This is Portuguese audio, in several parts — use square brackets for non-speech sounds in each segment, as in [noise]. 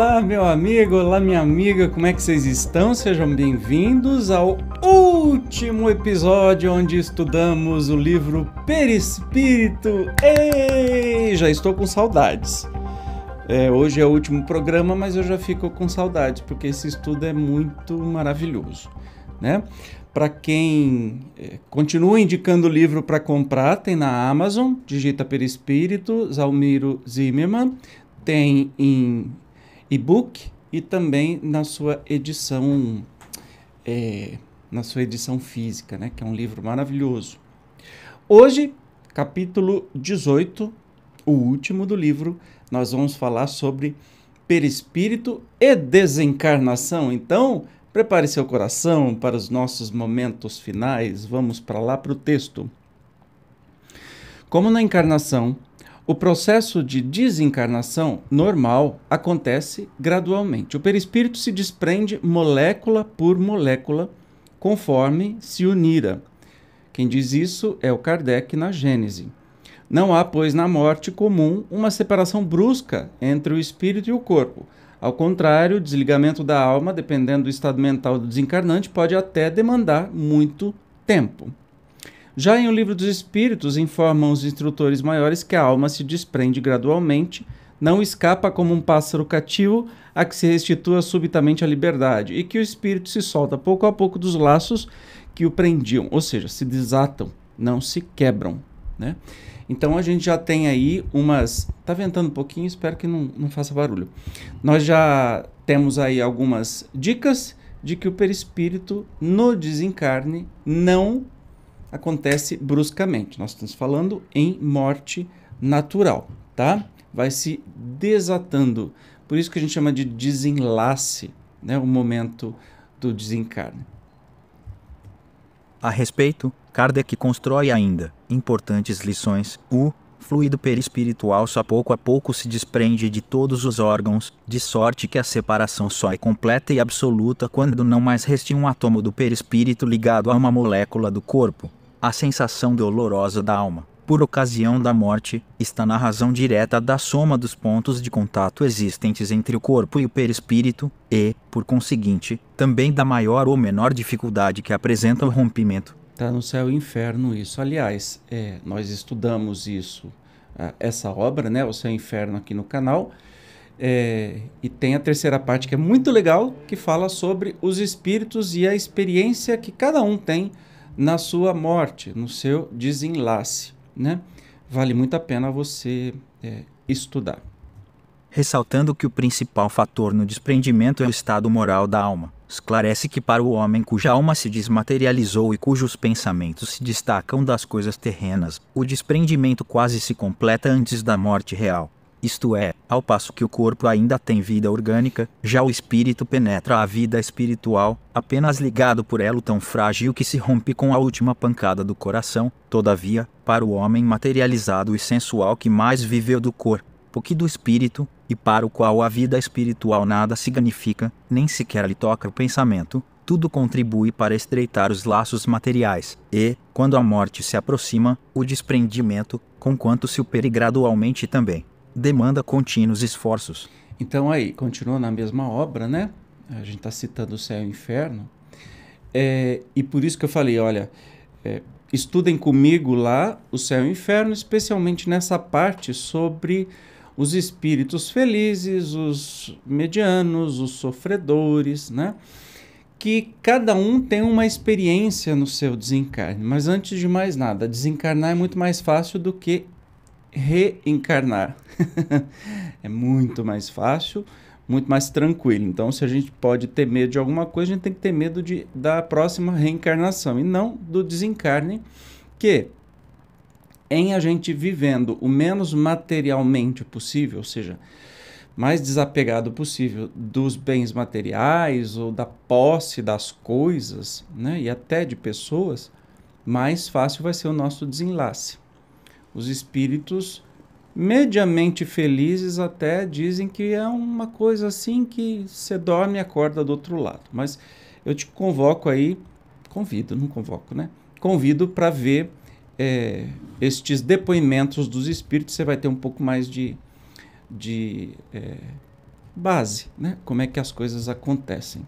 Olá, meu amigo, olá, minha amiga, como é que vocês estão? Sejam bem-vindos ao último episódio onde estudamos o livro Perispírito. Ei, já estou com saudades. É, hoje é o último programa, mas eu já fico com saudades porque esse estudo é muito maravilhoso, né? Para quem é, continua indicando o livro para comprar, tem na Amazon, digita Perispírito, Zalmiro Zimmermann, tem em e-book e também na sua edição é, na sua edição física, né, que é um livro maravilhoso. Hoje, capítulo 18, o último do livro, nós vamos falar sobre perispírito e desencarnação. Então, prepare seu coração para os nossos momentos finais. Vamos para lá para o texto. Como na encarnação, o processo de desencarnação normal acontece gradualmente. O perispírito se desprende molécula por molécula conforme se unira. Quem diz isso é o Kardec na Gênese. Não há, pois, na morte comum uma separação brusca entre o espírito e o corpo. Ao contrário, o desligamento da alma, dependendo do estado mental do desencarnante, pode até demandar muito tempo. Já em O Livro dos Espíritos, informam os instrutores maiores que a alma se desprende gradualmente, não escapa como um pássaro cativo a que se restitua subitamente a liberdade, e que o espírito se solta pouco a pouco dos laços que o prendiam, ou seja, se desatam, não se quebram. Né? Então a gente já tem aí umas. Tá ventando um pouquinho, espero que não, não faça barulho. Nós já temos aí algumas dicas de que o perispírito no desencarne não acontece bruscamente. Nós estamos falando em morte natural, tá? Vai se desatando. Por isso que a gente chama de desenlace, né? O momento do desencarne. A respeito, Kardec constrói ainda importantes lições. O fluido perispiritual só pouco a pouco se desprende de todos os órgãos, de sorte que a separação só é completa e absoluta quando não mais reste um átomo do perispírito ligado a uma molécula do corpo. A sensação dolorosa da alma, por ocasião da morte, está na razão direta da soma dos pontos de contato existentes entre o corpo e o perispírito, e, por conseguinte, também da maior ou menor dificuldade que apresenta o rompimento. Está no céu e inferno isso. Aliás, é, nós estudamos isso, ah, essa obra, né, O Céu e Inferno, aqui no canal. É, e tem a terceira parte que é muito legal, que fala sobre os espíritos e a experiência que cada um tem na sua morte, no seu desenlace. Né? Vale muito a pena você é, estudar. Ressaltando que o principal fator no desprendimento é o estado moral da alma, esclarece que para o homem cuja alma se desmaterializou e cujos pensamentos se destacam das coisas terrenas, o desprendimento quase se completa antes da morte real isto é, ao passo que o corpo ainda tem vida orgânica, já o espírito penetra a vida espiritual, apenas ligado por elo tão frágil que se rompe com a última pancada do coração, todavia, para o homem materializado e sensual que mais viveu do corpo que do espírito, e para o qual a vida espiritual nada significa, nem sequer lhe toca o pensamento, tudo contribui para estreitar os laços materiais, e, quando a morte se aproxima, o desprendimento, conquanto se opere gradualmente também demanda contínuos esforços. Então aí, continua na mesma obra, né? A gente está citando o céu e o inferno. É, e por isso que eu falei, olha, é, estudem comigo lá o céu e o inferno, especialmente nessa parte sobre os espíritos felizes, os medianos, os sofredores, né? Que cada um tem uma experiência no seu desencarne. Mas antes de mais nada, desencarnar é muito mais fácil do que reencarnar. [laughs] é muito mais fácil, muito mais tranquilo. Então, se a gente pode ter medo de alguma coisa, a gente tem que ter medo de, da próxima reencarnação e não do desencarne, que em a gente vivendo o menos materialmente possível, ou seja, mais desapegado possível dos bens materiais ou da posse das coisas, né, e até de pessoas, mais fácil vai ser o nosso desenlace. Os espíritos mediamente felizes até dizem que é uma coisa assim que você dorme e acorda do outro lado. Mas eu te convoco aí, convido, não convoco, né? Convido para ver é, estes depoimentos dos espíritos, você vai ter um pouco mais de, de é, base, né? Como é que as coisas acontecem.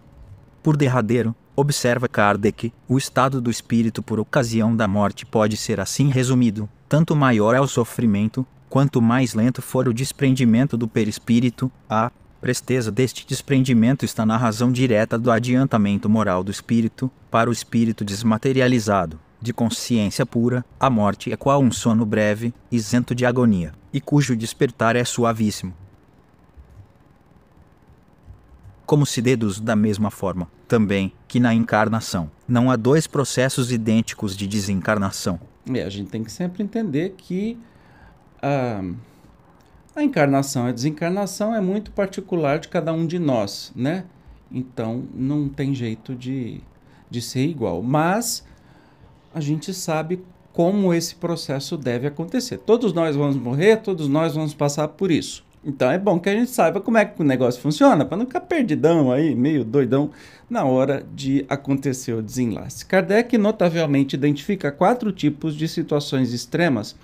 Por derradeiro, Observa Kardec, o estado do espírito por ocasião da morte pode ser assim resumido: tanto maior é o sofrimento, quanto mais lento for o desprendimento do perispírito, a presteza deste desprendimento está na razão direta do adiantamento moral do espírito para o espírito desmaterializado, de consciência pura, a morte é qual um sono breve, isento de agonia, e cujo despertar é suavíssimo. Como se deduz da mesma forma, também que na encarnação. Não há dois processos idênticos de desencarnação. É, a gente tem que sempre entender que a, a encarnação e a desencarnação é muito particular de cada um de nós, né? Então não tem jeito de, de ser igual. Mas a gente sabe como esse processo deve acontecer. Todos nós vamos morrer, todos nós vamos passar por isso. Então é bom que a gente saiba como é que o negócio funciona, para não ficar perdidão aí, meio doidão na hora de acontecer o desenlace. Kardec notavelmente identifica quatro tipos de situações extremas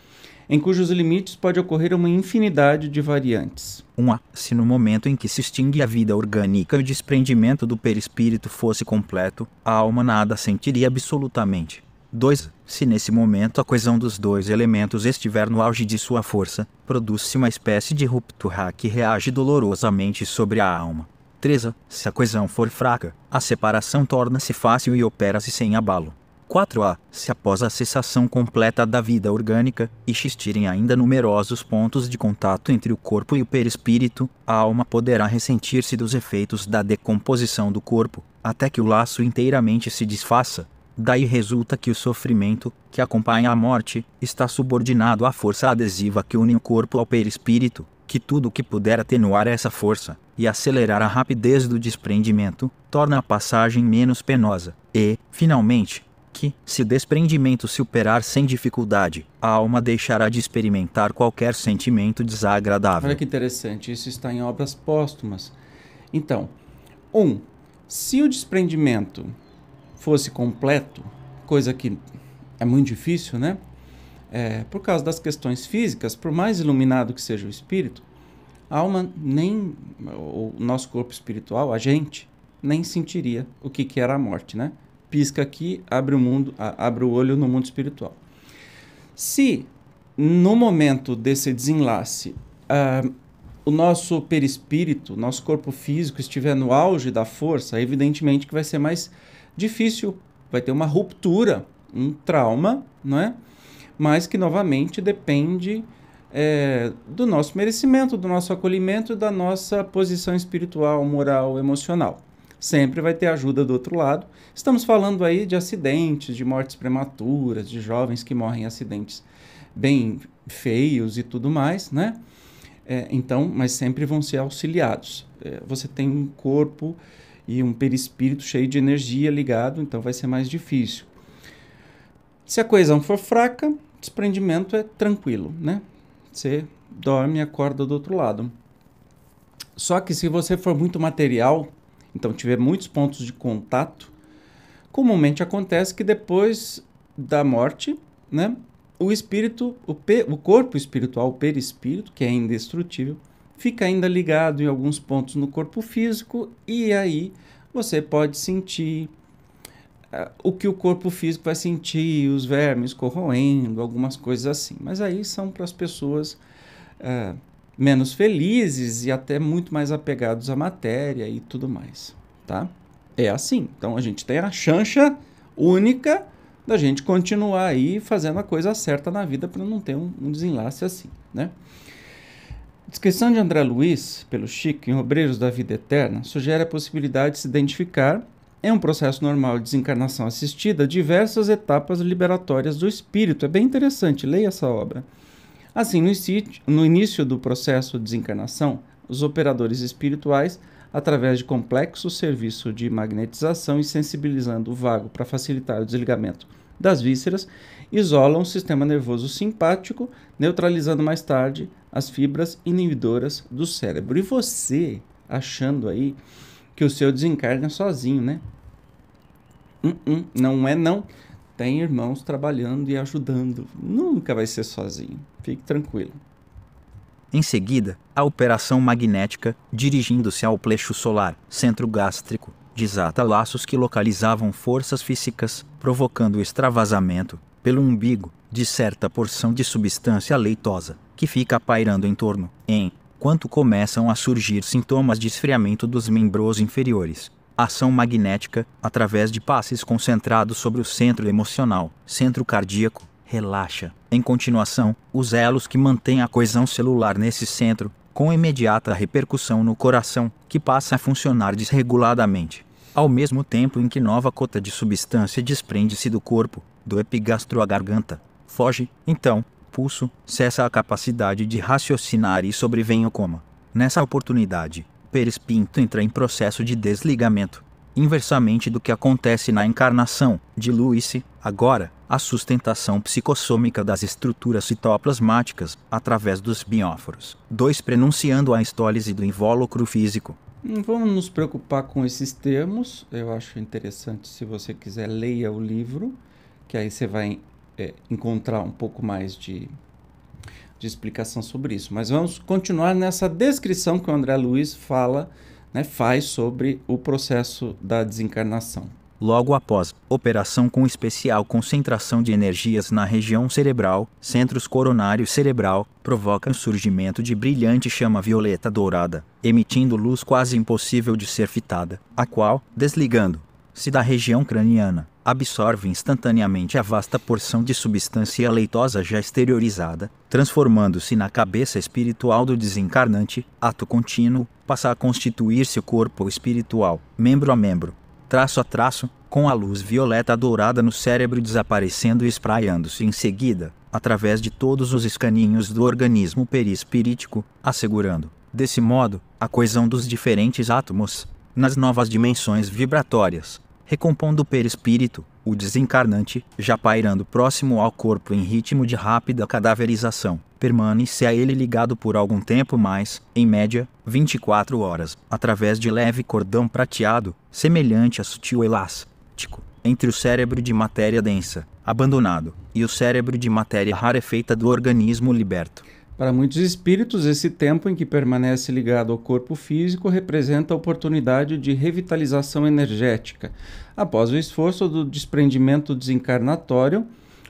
em cujos limites pode ocorrer uma infinidade de variantes. 1. Um, se no momento em que se extingue a vida orgânica e o desprendimento do perispírito fosse completo, a alma nada sentiria absolutamente. 2. Se nesse momento a coesão dos dois elementos estiver no auge de sua força, produz-se uma espécie de ruptura que reage dolorosamente sobre a alma. 3. Se a coesão for fraca, a separação torna-se fácil e opera-se sem abalo. 4a. Se após a cessação completa da vida orgânica, existirem ainda numerosos pontos de contato entre o corpo e o perispírito, a alma poderá ressentir-se dos efeitos da decomposição do corpo, até que o laço inteiramente se desfaça. Daí resulta que o sofrimento, que acompanha a morte, está subordinado à força adesiva que une o corpo ao perispírito, que tudo que puder atenuar essa força, e acelerar a rapidez do desprendimento, torna a passagem menos penosa, e, finalmente, que, se o desprendimento se operar sem dificuldade, a alma deixará de experimentar qualquer sentimento desagradável. Olha que interessante, isso está em obras póstumas. Então, 1. Um, se o desprendimento fosse completo, coisa que é muito difícil, né? É, por causa das questões físicas, por mais iluminado que seja o espírito, a alma nem o nosso corpo espiritual, a gente nem sentiria o que, que era a morte, né? Pisca aqui, abre o mundo, abre o olho no mundo espiritual. Se no momento desse desenlace uh, o nosso perispírito, nosso corpo físico estiver no auge da força, evidentemente que vai ser mais difícil, vai ter uma ruptura, um trauma, não é? Mas que novamente depende é, do nosso merecimento, do nosso acolhimento, da nossa posição espiritual, moral, emocional. Sempre vai ter ajuda do outro lado. Estamos falando aí de acidentes, de mortes prematuras, de jovens que morrem em acidentes bem feios e tudo mais, né? É, então, mas sempre vão ser auxiliados. É, você tem um corpo e um perispírito cheio de energia ligado, então vai ser mais difícil. Se a coesão for fraca, desprendimento é tranquilo, né? Você dorme e acorda do outro lado. Só que se você for muito material, então tiver muitos pontos de contato, comumente acontece que depois da morte, né, o espírito, o, o corpo espiritual, o perispírito, que é indestrutível, fica ainda ligado em alguns pontos no corpo físico e aí você pode sentir uh, o que o corpo físico vai sentir, os vermes corroendo, algumas coisas assim. Mas aí são para as pessoas uh, menos felizes e até muito mais apegados à matéria e tudo mais, tá? É assim. Então a gente tem a chancha única da gente continuar aí fazendo a coisa certa na vida para não ter um, um desenlace assim, né? descrição de André Luiz, pelo Chico, em Obreiros da Vida Eterna, sugere a possibilidade de se identificar, em um processo normal de desencarnação assistida, diversas etapas liberatórias do espírito. É bem interessante, leia essa obra. Assim, no início do processo de desencarnação, os operadores espirituais, através de complexo serviço de magnetização e sensibilizando o vago para facilitar o desligamento das vísceras, isolam o sistema nervoso simpático, neutralizando mais tarde as fibras inibidoras do cérebro. E você achando aí que o seu desencarna sozinho, né? Uh -uh, não é não. Tem irmãos trabalhando e ajudando. Nunca vai ser sozinho. Fique tranquilo. Em seguida, a operação magnética, dirigindo-se ao plexo solar, centro gástrico, desata laços que localizavam forças físicas, provocando o extravasamento, pelo umbigo, de certa porção de substância leitosa que fica pairando em torno, em quanto começam a surgir sintomas de esfriamento dos membros inferiores. Ação magnética, através de passes concentrados sobre o centro emocional, centro cardíaco, relaxa. Em continuação, os elos que mantêm a coesão celular nesse centro, com imediata repercussão no coração, que passa a funcionar desreguladamente. Ao mesmo tempo em que nova cota de substância desprende-se do corpo, do epigastro à garganta. Foge, então, pulso, cessa a capacidade de raciocinar e sobrevém o coma. Nessa oportunidade, Pérez Pinto entra em processo de desligamento, inversamente do que acontece na encarnação de se Agora, a sustentação psicossômica das estruturas citoplasmáticas através dos bióforos. 2. Prenunciando a estólise do invólucro físico. Não hum, vamos nos preocupar com esses termos. Eu acho interessante, se você quiser, leia o livro, que aí você vai é, encontrar um pouco mais de, de explicação sobre isso. Mas vamos continuar nessa descrição que o André Luiz fala, né, faz sobre o processo da desencarnação. Logo após, operação com especial concentração de energias na região cerebral, centros coronário cerebral, provoca o surgimento de brilhante chama violeta dourada, emitindo luz quase impossível de ser fitada, a qual, desligando, se da região craniana, absorve instantaneamente a vasta porção de substância leitosa já exteriorizada, transformando-se na cabeça espiritual do desencarnante, ato contínuo, passa a constituir-se o corpo espiritual, membro a membro, traço a traço, com a luz violeta dourada no cérebro desaparecendo e espraiando-se em seguida, através de todos os escaninhos do organismo perispirítico, assegurando, desse modo, a coesão dos diferentes átomos nas novas dimensões vibratórias recompondo o perispírito, o desencarnante, já pairando próximo ao corpo em ritmo de rápida cadaverização, permanece a ele ligado por algum tempo mais, em média, 24 horas, através de leve cordão prateado, semelhante a sutil elástico, entre o cérebro de matéria densa, abandonado, e o cérebro de matéria rarefeita do organismo liberto. Para muitos espíritos, esse tempo em que permanece ligado ao corpo físico representa a oportunidade de revitalização energética, após o esforço do desprendimento desencarnatório,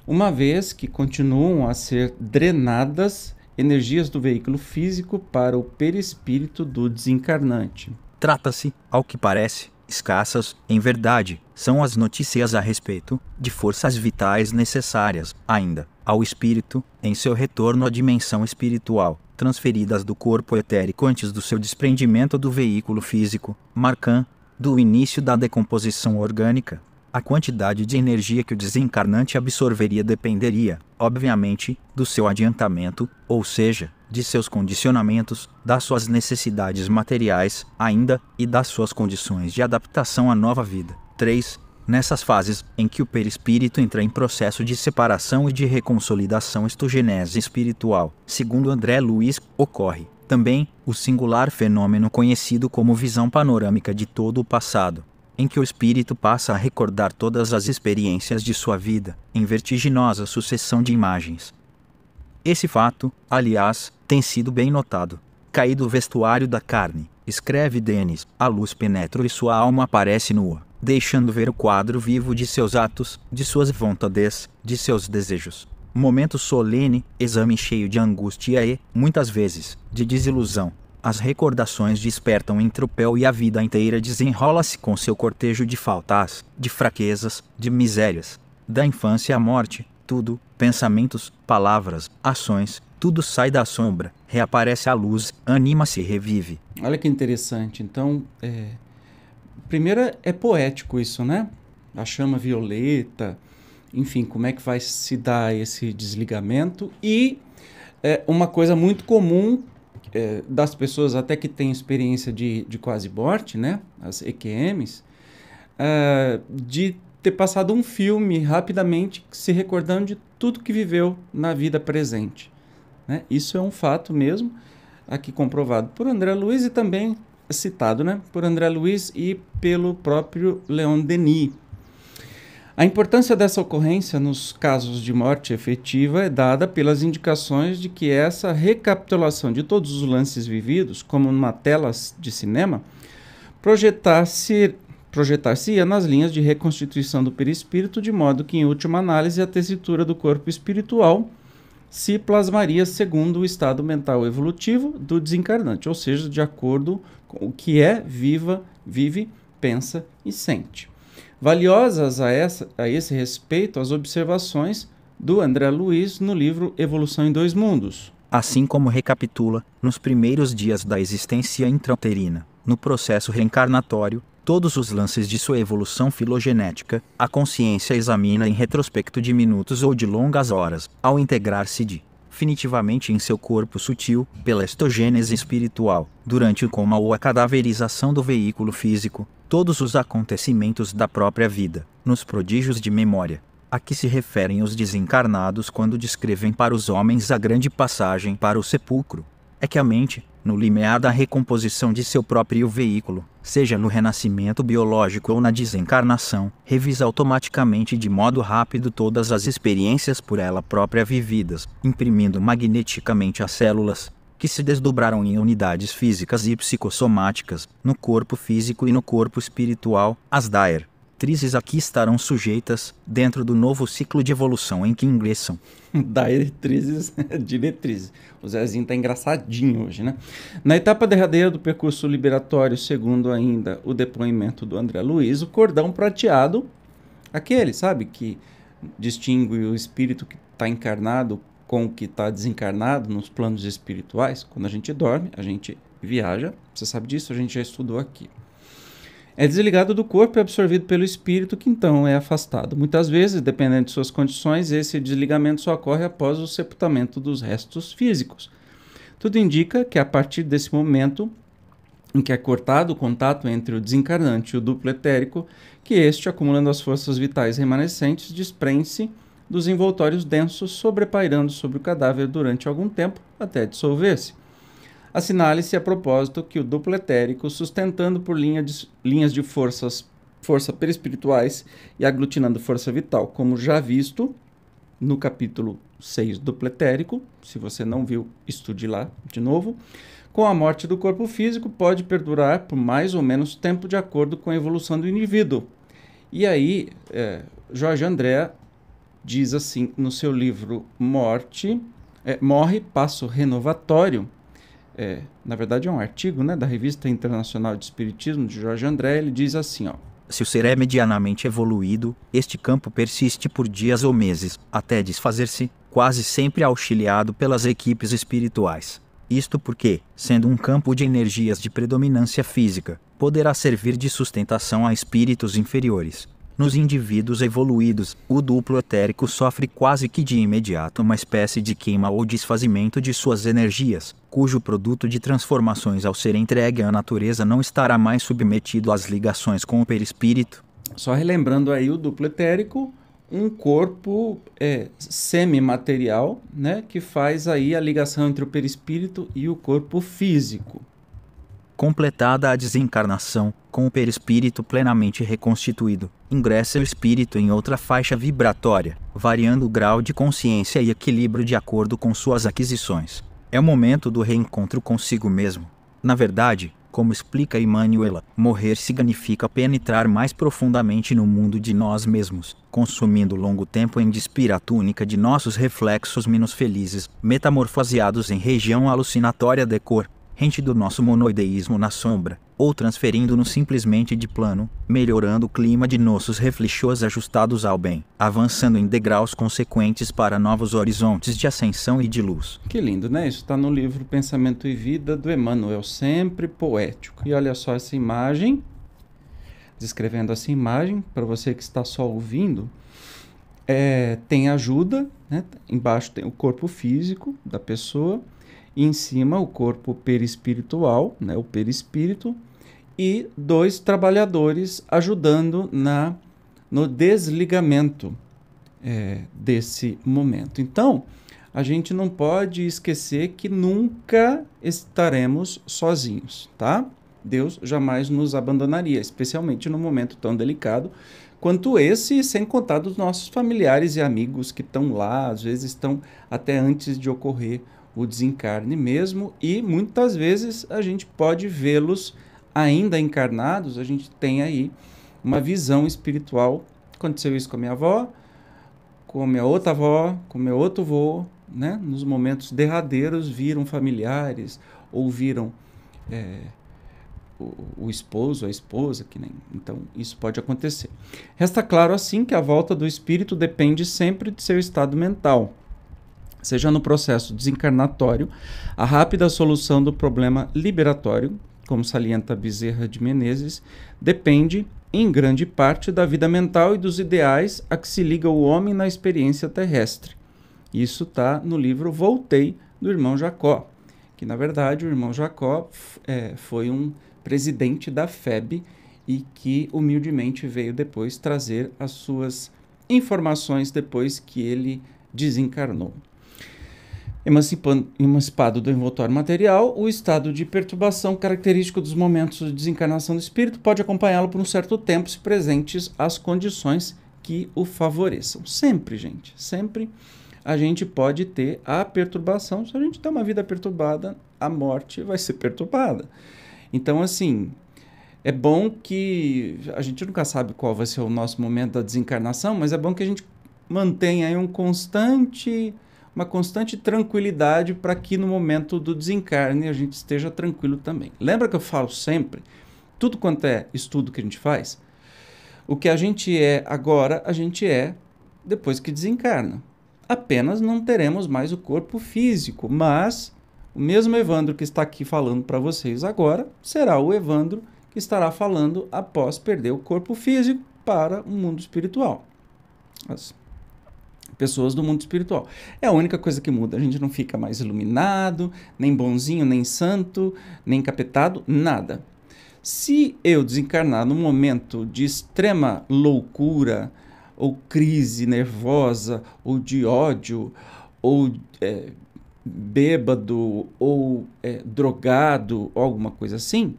uma vez que continuam a ser drenadas energias do veículo físico para o perispírito do desencarnante. Trata-se, ao que parece, Escassas, em verdade, são as notícias a respeito de forças vitais necessárias, ainda, ao espírito, em seu retorno à dimensão espiritual, transferidas do corpo etérico antes do seu desprendimento do veículo físico, Marcan, do início da decomposição orgânica. A quantidade de energia que o desencarnante absorveria dependeria, obviamente, do seu adiantamento, ou seja, de seus condicionamentos, das suas necessidades materiais ainda e das suas condições de adaptação à nova vida. 3. Nessas fases em que o perispírito entra em processo de separação e de reconsolidação estogenese espiritual, segundo André Luiz, ocorre também o singular fenômeno conhecido como visão panorâmica de todo o passado, em que o espírito passa a recordar todas as experiências de sua vida, em vertiginosa sucessão de imagens esse fato, aliás, tem sido bem notado. Caí do vestuário da carne, escreve Denis. A luz penetra e sua alma aparece nua, deixando ver o quadro vivo de seus atos, de suas vontades, de seus desejos. Momento solene, exame cheio de angústia e, muitas vezes, de desilusão. As recordações despertam em tropel e a vida inteira desenrola-se com seu cortejo de faltas, de fraquezas, de misérias. Da infância à morte, tudo, pensamentos, palavras, ações, tudo sai da sombra, reaparece à luz, anima-se e revive. Olha que interessante. Então, é... primeiro é poético isso, né? A chama violeta, enfim, como é que vai se dar esse desligamento e é uma coisa muito comum é, das pessoas até que têm experiência de, de quase morte, né? As EQMs, é, ah, de ter passado um filme rapidamente, se recordando de tudo que viveu na vida presente. Né? Isso é um fato mesmo, aqui comprovado por André Luiz e também citado né? por André Luiz e pelo próprio Leon Denis. A importância dessa ocorrência nos casos de morte efetiva é dada pelas indicações de que essa recapitulação de todos os lances vividos, como numa tela de cinema, projetar-se Projetar-se-ia nas linhas de reconstituição do perispírito, de modo que, em última análise, a tesitura do corpo espiritual se plasmaria segundo o estado mental evolutivo do desencarnante, ou seja, de acordo com o que é, viva, vive, pensa e sente. Valiosas a, essa, a esse respeito as observações do André Luiz no livro Evolução em Dois Mundos. Assim como recapitula, nos primeiros dias da existência intrauterina, no processo reencarnatório, todos os lances de sua evolução filogenética, a consciência examina em retrospecto de minutos ou de longas horas, ao integrar-se definitivamente em seu corpo sutil, pela estogênese espiritual, durante o coma ou a cadaverização do veículo físico, todos os acontecimentos da própria vida, nos prodígios de memória. A que se referem os desencarnados quando descrevem para os homens a grande passagem para o sepulcro é que a mente, no limiar da recomposição de seu próprio veículo, seja no renascimento biológico ou na desencarnação, revisa automaticamente de modo rápido todas as experiências por ela própria vividas, imprimindo magneticamente as células, que se desdobraram em unidades físicas e psicossomáticas, no corpo físico e no corpo espiritual, as DAER matrizes aqui estarão sujeitas dentro do novo ciclo de evolução em que ingressam. [laughs] Diretrizes, [laughs] diretrizes. O Zezinho tá engraçadinho hoje, né? Na etapa derradeira do percurso liberatório, segundo ainda o depoimento do André Luiz, o cordão prateado, aquele, sabe, que distingue o espírito que está encarnado com o que está desencarnado nos planos espirituais. Quando a gente dorme, a gente viaja. Você sabe disso, a gente já estudou aqui é desligado do corpo e absorvido pelo espírito, que então é afastado. Muitas vezes, dependendo de suas condições, esse desligamento só ocorre após o sepultamento dos restos físicos. Tudo indica que a partir desse momento em que é cortado o contato entre o desencarnante e o duplo etérico, que este, acumulando as forças vitais remanescentes, desprende-se dos envoltórios densos, sobrepairando sobre o cadáver durante algum tempo até dissolver-se. Assinale-se a propósito que o duplo etérico, sustentando por linha de, linhas de forças força perispirituais e aglutinando força vital, como já visto no capítulo 6 do pletérico, se você não viu, estude lá de novo. Com a morte do corpo físico, pode perdurar por mais ou menos tempo de acordo com a evolução do indivíduo. E aí, é, Jorge André diz assim no seu livro Morte, é, Morre Passo Renovatório, é, na verdade é um artigo né, da Revista Internacional de Espiritismo, de Jorge André, ele diz assim, ó. Se o ser é medianamente evoluído, este campo persiste por dias ou meses, até desfazer-se, quase sempre auxiliado pelas equipes espirituais. Isto porque, sendo um campo de energias de predominância física, poderá servir de sustentação a espíritos inferiores. Nos indivíduos evoluídos, o duplo etérico sofre quase que de imediato uma espécie de queima ou desfazimento de suas energias, cujo produto de transformações ao ser entregue à natureza não estará mais submetido às ligações com o perispírito. Só relembrando aí o duplo etérico, um corpo é, semimaterial, né, que faz aí a ligação entre o perispírito e o corpo físico. Completada a desencarnação, com o perispírito plenamente reconstituído, ingressa o espírito em outra faixa vibratória, variando o grau de consciência e equilíbrio de acordo com suas aquisições. É o momento do reencontro consigo mesmo. Na verdade, como explica Immanuela, morrer significa penetrar mais profundamente no mundo de nós mesmos, consumindo longo tempo em despir a túnica de nossos reflexos menos felizes, metamorfoseados em região alucinatória de cor, rente do nosso monoideísmo na sombra, ou transferindo-nos simplesmente de plano, melhorando o clima de nossos reflexos ajustados ao bem, avançando em degraus consequentes para novos horizontes de ascensão e de luz. Que lindo, né? Isso está no livro Pensamento e Vida do Emmanuel, sempre poético. E olha só essa imagem, descrevendo essa imagem, para você que está só ouvindo. É, tem ajuda, né? embaixo tem o corpo físico da pessoa, e em cima o corpo perispiritual, né? o perispírito, e dois trabalhadores ajudando na no desligamento é, desse momento. Então, a gente não pode esquecer que nunca estaremos sozinhos, tá? Deus jamais nos abandonaria, especialmente num momento tão delicado quanto esse, sem contar dos nossos familiares e amigos que estão lá, às vezes estão até antes de ocorrer o desencarne mesmo, e muitas vezes a gente pode vê-los ainda encarnados, a gente tem aí uma visão espiritual. Aconteceu isso com a minha avó, com a minha outra avó, com o meu outro avô, né? Nos momentos derradeiros viram familiares, ouviram é, o, o, esposo, a esposa, que nem. Então, isso pode acontecer. Resta claro, assim, que a volta do espírito depende sempre de seu estado mental. Seja no processo desencarnatório, a rápida solução do problema liberatório, como salienta Bezerra de Menezes, depende, em grande parte, da vida mental e dos ideais a que se liga o homem na experiência terrestre. Isso está no livro Voltei, do irmão Jacó, que na verdade o irmão Jacó é, foi um presidente da FEB e que humildemente veio depois trazer as suas informações depois que ele desencarnou. Emancipado do envoltório material, o estado de perturbação característico dos momentos de desencarnação do espírito pode acompanhá-lo por um certo tempo, se presentes as condições que o favoreçam. Sempre, gente, sempre a gente pode ter a perturbação. Se a gente tem uma vida perturbada, a morte vai ser perturbada. Então, assim, é bom que a gente nunca sabe qual vai ser o nosso momento da desencarnação, mas é bom que a gente mantenha aí um constante uma constante tranquilidade para que no momento do desencarne a gente esteja tranquilo também. Lembra que eu falo sempre, tudo quanto é estudo que a gente faz, o que a gente é agora, a gente é depois que desencarna. Apenas não teremos mais o corpo físico, mas o mesmo Evandro que está aqui falando para vocês agora será o Evandro que estará falando após perder o corpo físico para o mundo espiritual. assim pessoas do mundo espiritual. É a única coisa que muda. A gente não fica mais iluminado, nem bonzinho, nem santo, nem capetado, nada. Se eu desencarnar num momento de extrema loucura, ou crise nervosa, ou de ódio, ou é, bêbado, ou é, drogado, ou alguma coisa assim,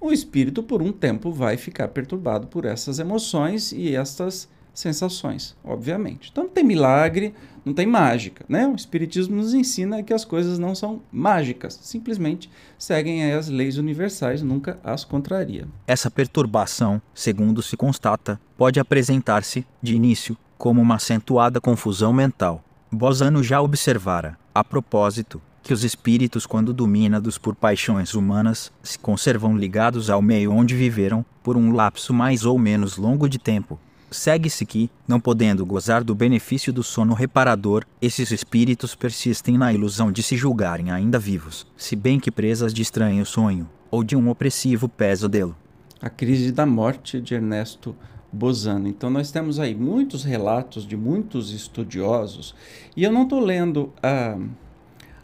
o espírito por um tempo vai ficar perturbado por essas emoções e estas sensações, obviamente. Então não tem milagre, não tem mágica, né? O espiritismo nos ensina que as coisas não são mágicas, simplesmente seguem as leis universais, nunca as contraria. Essa perturbação, segundo se constata, pode apresentar-se de início como uma acentuada confusão mental. Bosano já observara, a propósito, que os espíritos, quando dominados por paixões humanas, se conservam ligados ao meio onde viveram por um lapso mais ou menos longo de tempo Segue-se que, não podendo gozar do benefício do sono reparador, esses espíritos persistem na ilusão de se julgarem ainda vivos, se bem que presas de estranho sonho, ou de um opressivo pesadelo. A crise da morte de Ernesto Bozano. Então nós temos aí muitos relatos de muitos estudiosos e eu não estou lendo ah,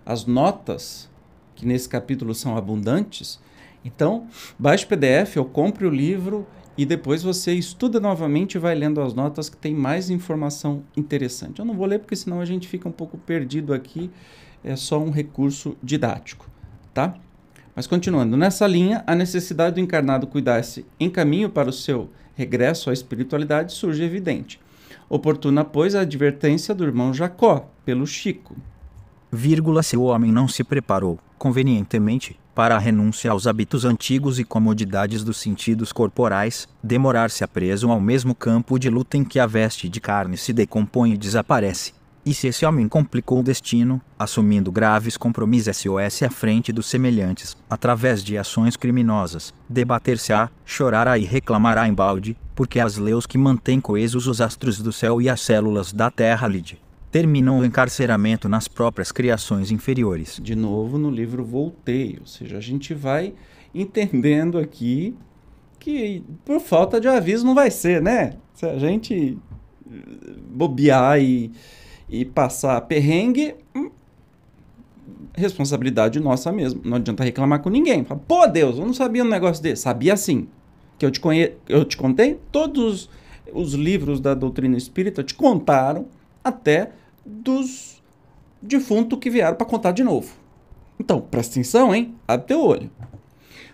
as notas que nesse capítulo são abundantes. Então baixe o PDF ou compre o livro e depois você estuda novamente e vai lendo as notas que tem mais informação interessante. Eu não vou ler porque senão a gente fica um pouco perdido aqui, é só um recurso didático, tá? Mas continuando, nessa linha, a necessidade do encarnado cuidar-se em caminho para o seu regresso à espiritualidade surge evidente. Oportuna, pois, a advertência do irmão Jacó, pelo Chico. Vírgula, se o homem não se preparou, convenientemente, para a renúncia aos hábitos antigos e comodidades dos sentidos corporais, demorar-se apreso ao mesmo campo de luta em que a veste de carne se decompõe e desaparece. E se esse homem complicou o destino, assumindo graves compromissos SOS à frente dos semelhantes, através de ações criminosas, debater-se-á, chorará e reclamará em balde, porque as leus que mantêm coesos os astros do céu e as células da terra lide terminam o encarceramento nas próprias criações inferiores. De novo, no livro Voltei, ou seja, a gente vai entendendo aqui que por falta de aviso não vai ser, né? Se a gente eh, bobear e, e passar perrengue, hum, responsabilidade nossa mesmo. Não adianta reclamar com ninguém. Fala, Pô, Deus, eu não sabia um negócio desse. Sabia sim. Que eu te, conhe... eu te contei todos os livros da doutrina espírita te contaram até dos defuntos que vieram para contar de novo. Então, presta atenção, hein? Abre teu olho.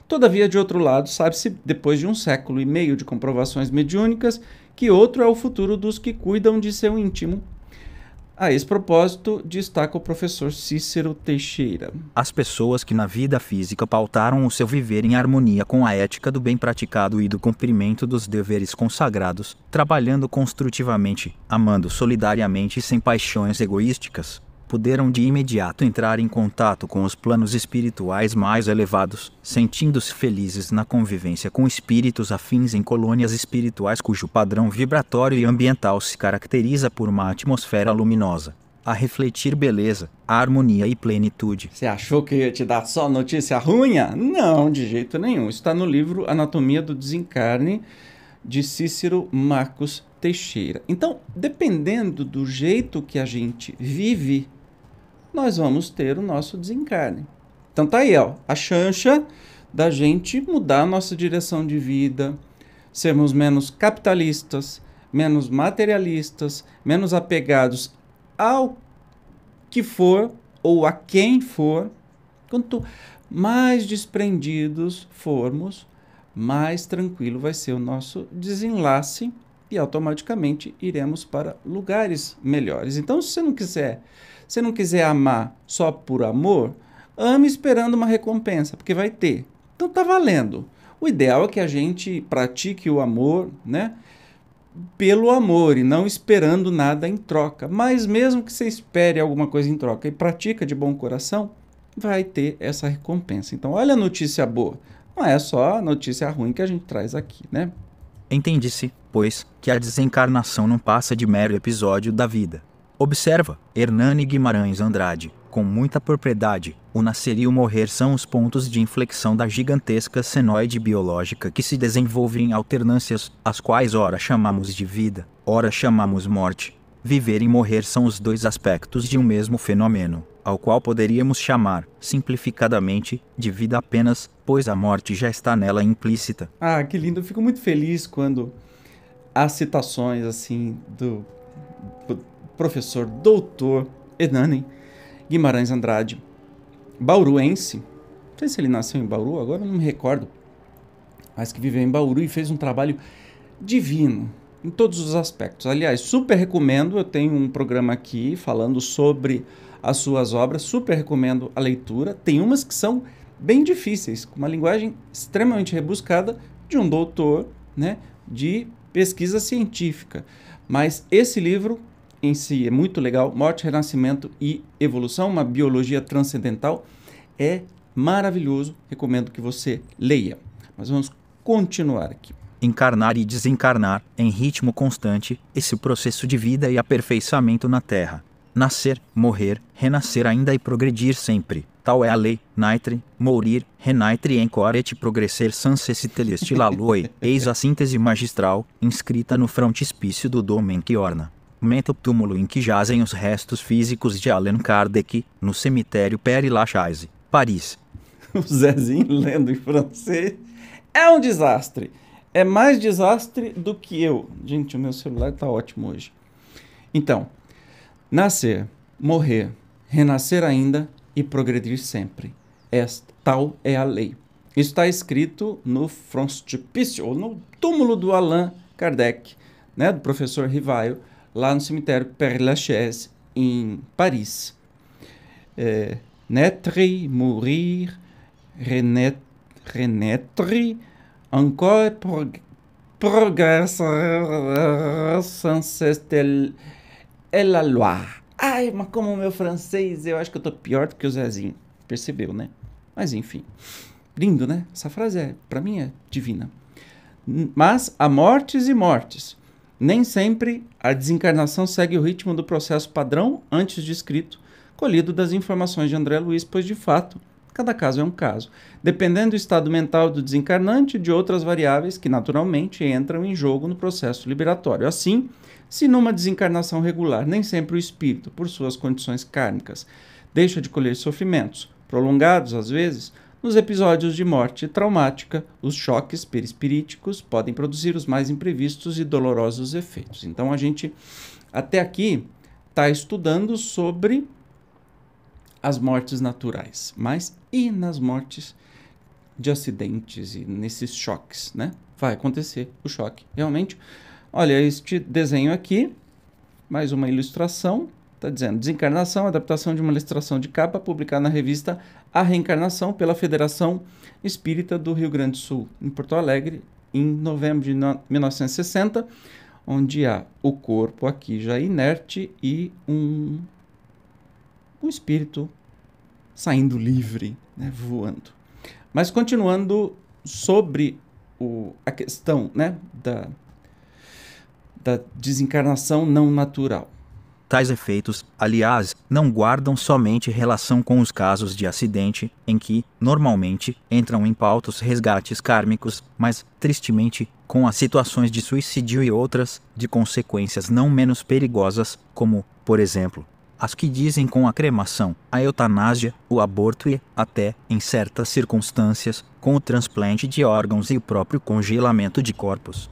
Todavia, de outro lado, sabe-se, depois de um século e meio de comprovações mediúnicas, que outro é o futuro dos que cuidam de seu íntimo a esse propósito, destaca o professor Cícero Teixeira. As pessoas que na vida física pautaram o seu viver em harmonia com a ética do bem praticado e do cumprimento dos deveres consagrados, trabalhando construtivamente, amando solidariamente e sem paixões egoísticas, puderam de imediato entrar em contato com os planos espirituais mais elevados, sentindo-se felizes na convivência com espíritos afins em colônias espirituais cujo padrão vibratório e ambiental se caracteriza por uma atmosfera luminosa, a refletir beleza, harmonia e plenitude. Você achou que ia te dar só notícia ruim? Ah, não, de jeito nenhum. Está no livro Anatomia do Desencarne, de Cícero Marcos Teixeira. Então, dependendo do jeito que a gente vive, nós vamos ter o nosso desencarne. Então tá aí, ó, a chance da gente mudar a nossa direção de vida, sermos menos capitalistas, menos materialistas, menos apegados ao que for ou a quem for. Quanto mais desprendidos formos, mais tranquilo vai ser o nosso desenlace e automaticamente iremos para lugares melhores. Então, se você não quiser você não quiser amar só por amor, ame esperando uma recompensa, porque vai ter. Então tá valendo. O ideal é que a gente pratique o amor, né? Pelo amor e não esperando nada em troca. Mas mesmo que você espere alguma coisa em troca e pratica de bom coração, vai ter essa recompensa. Então, olha a notícia boa. Não é só a notícia ruim que a gente traz aqui, né? Entendi-se, pois, que a desencarnação não passa de mero episódio da vida. Observa, Hernani Guimarães Andrade, com muita propriedade, o nascer e o morrer são os pontos de inflexão da gigantesca senoide biológica que se desenvolve em alternâncias, as quais ora chamamos de vida, ora chamamos morte. Viver e morrer são os dois aspectos de um mesmo fenômeno, ao qual poderíamos chamar, simplificadamente, de vida apenas, pois a morte já está nela implícita. Ah, que lindo! Eu fico muito feliz quando há citações assim do professor doutor Enane Guimarães Andrade, bauruense, não sei se ele nasceu em Bauru, agora não me recordo, mas que viveu em Bauru e fez um trabalho divino em todos os aspectos. Aliás, super recomendo, eu tenho um programa aqui falando sobre as suas obras, super recomendo a leitura. Tem umas que são bem difíceis, com uma linguagem extremamente rebuscada de um doutor, né, de pesquisa científica. Mas esse livro em si é muito legal. Morte, Renascimento e Evolução, uma biologia transcendental. É maravilhoso, recomendo que você leia. Mas vamos continuar aqui. Encarnar e desencarnar, em ritmo constante, esse processo de vida e aperfeiçoamento na Terra. Nascer, morrer, renascer ainda e progredir sempre. Tal é a lei, naitre, morir, renaitre e encorete progresser sans cessitelestil loi. [laughs] Eis a síntese magistral, inscrita no frontispício do Domen que documenta o túmulo em que jazem os restos físicos de Allan Kardec, no cemitério Père Lachaise, Paris. [laughs] O Zezinho lendo em francês é um desastre. É mais desastre do que eu. Gente, o meu celular tá ótimo hoje. Então, nascer, morrer, renascer ainda e progredir sempre. Esta, tal é a lei. Isso está escrito no frontispício, ou no túmulo do Allan Kardec, né, do professor Rivaio, lá no cemitério Père Lachaise, em Paris. É, naître, mourir, renaître, renaître encore progresser sans cesse é la loi. Ai, mas como o meu francês, eu acho que eu tô pior do que o Zezinho. Percebeu, né? Mas enfim. Lindo, né? Essa frase é, para mim é divina. Mas há mortes e mortes. Nem sempre a desencarnação segue o ritmo do processo padrão antes descrito, colhido das informações de André Luiz, pois de fato, cada caso é um caso, dependendo do estado mental do desencarnante e de outras variáveis que naturalmente entram em jogo no processo liberatório. Assim, se numa desencarnação regular nem sempre o espírito, por suas condições kármicas, deixa de colher sofrimentos, prolongados às vezes, nos episódios de morte traumática, os choques perispiríticos podem produzir os mais imprevistos e dolorosos efeitos. Então a gente até aqui está estudando sobre as mortes naturais, mas e nas mortes de acidentes e nesses choques, né? Vai acontecer o choque, realmente. Olha, este desenho aqui, mais uma ilustração, está dizendo desencarnação, adaptação de uma ilustração de capa publicada na revista a reencarnação pela Federação Espírita do Rio Grande do Sul, em Porto Alegre, em novembro de 1960, onde há o corpo aqui já inerte e um, um espírito saindo livre, né, voando. Mas continuando sobre o, a questão né, da, da desencarnação não natural. Tais efeitos, aliás, não guardam somente relação com os casos de acidente, em que, normalmente, entram em pauta os resgates kármicos, mas, tristemente, com as situações de suicídio e outras, de consequências não menos perigosas, como, por exemplo, as que dizem com a cremação, a eutanásia, o aborto e, até, em certas circunstâncias, com o transplante de órgãos e o próprio congelamento de corpos.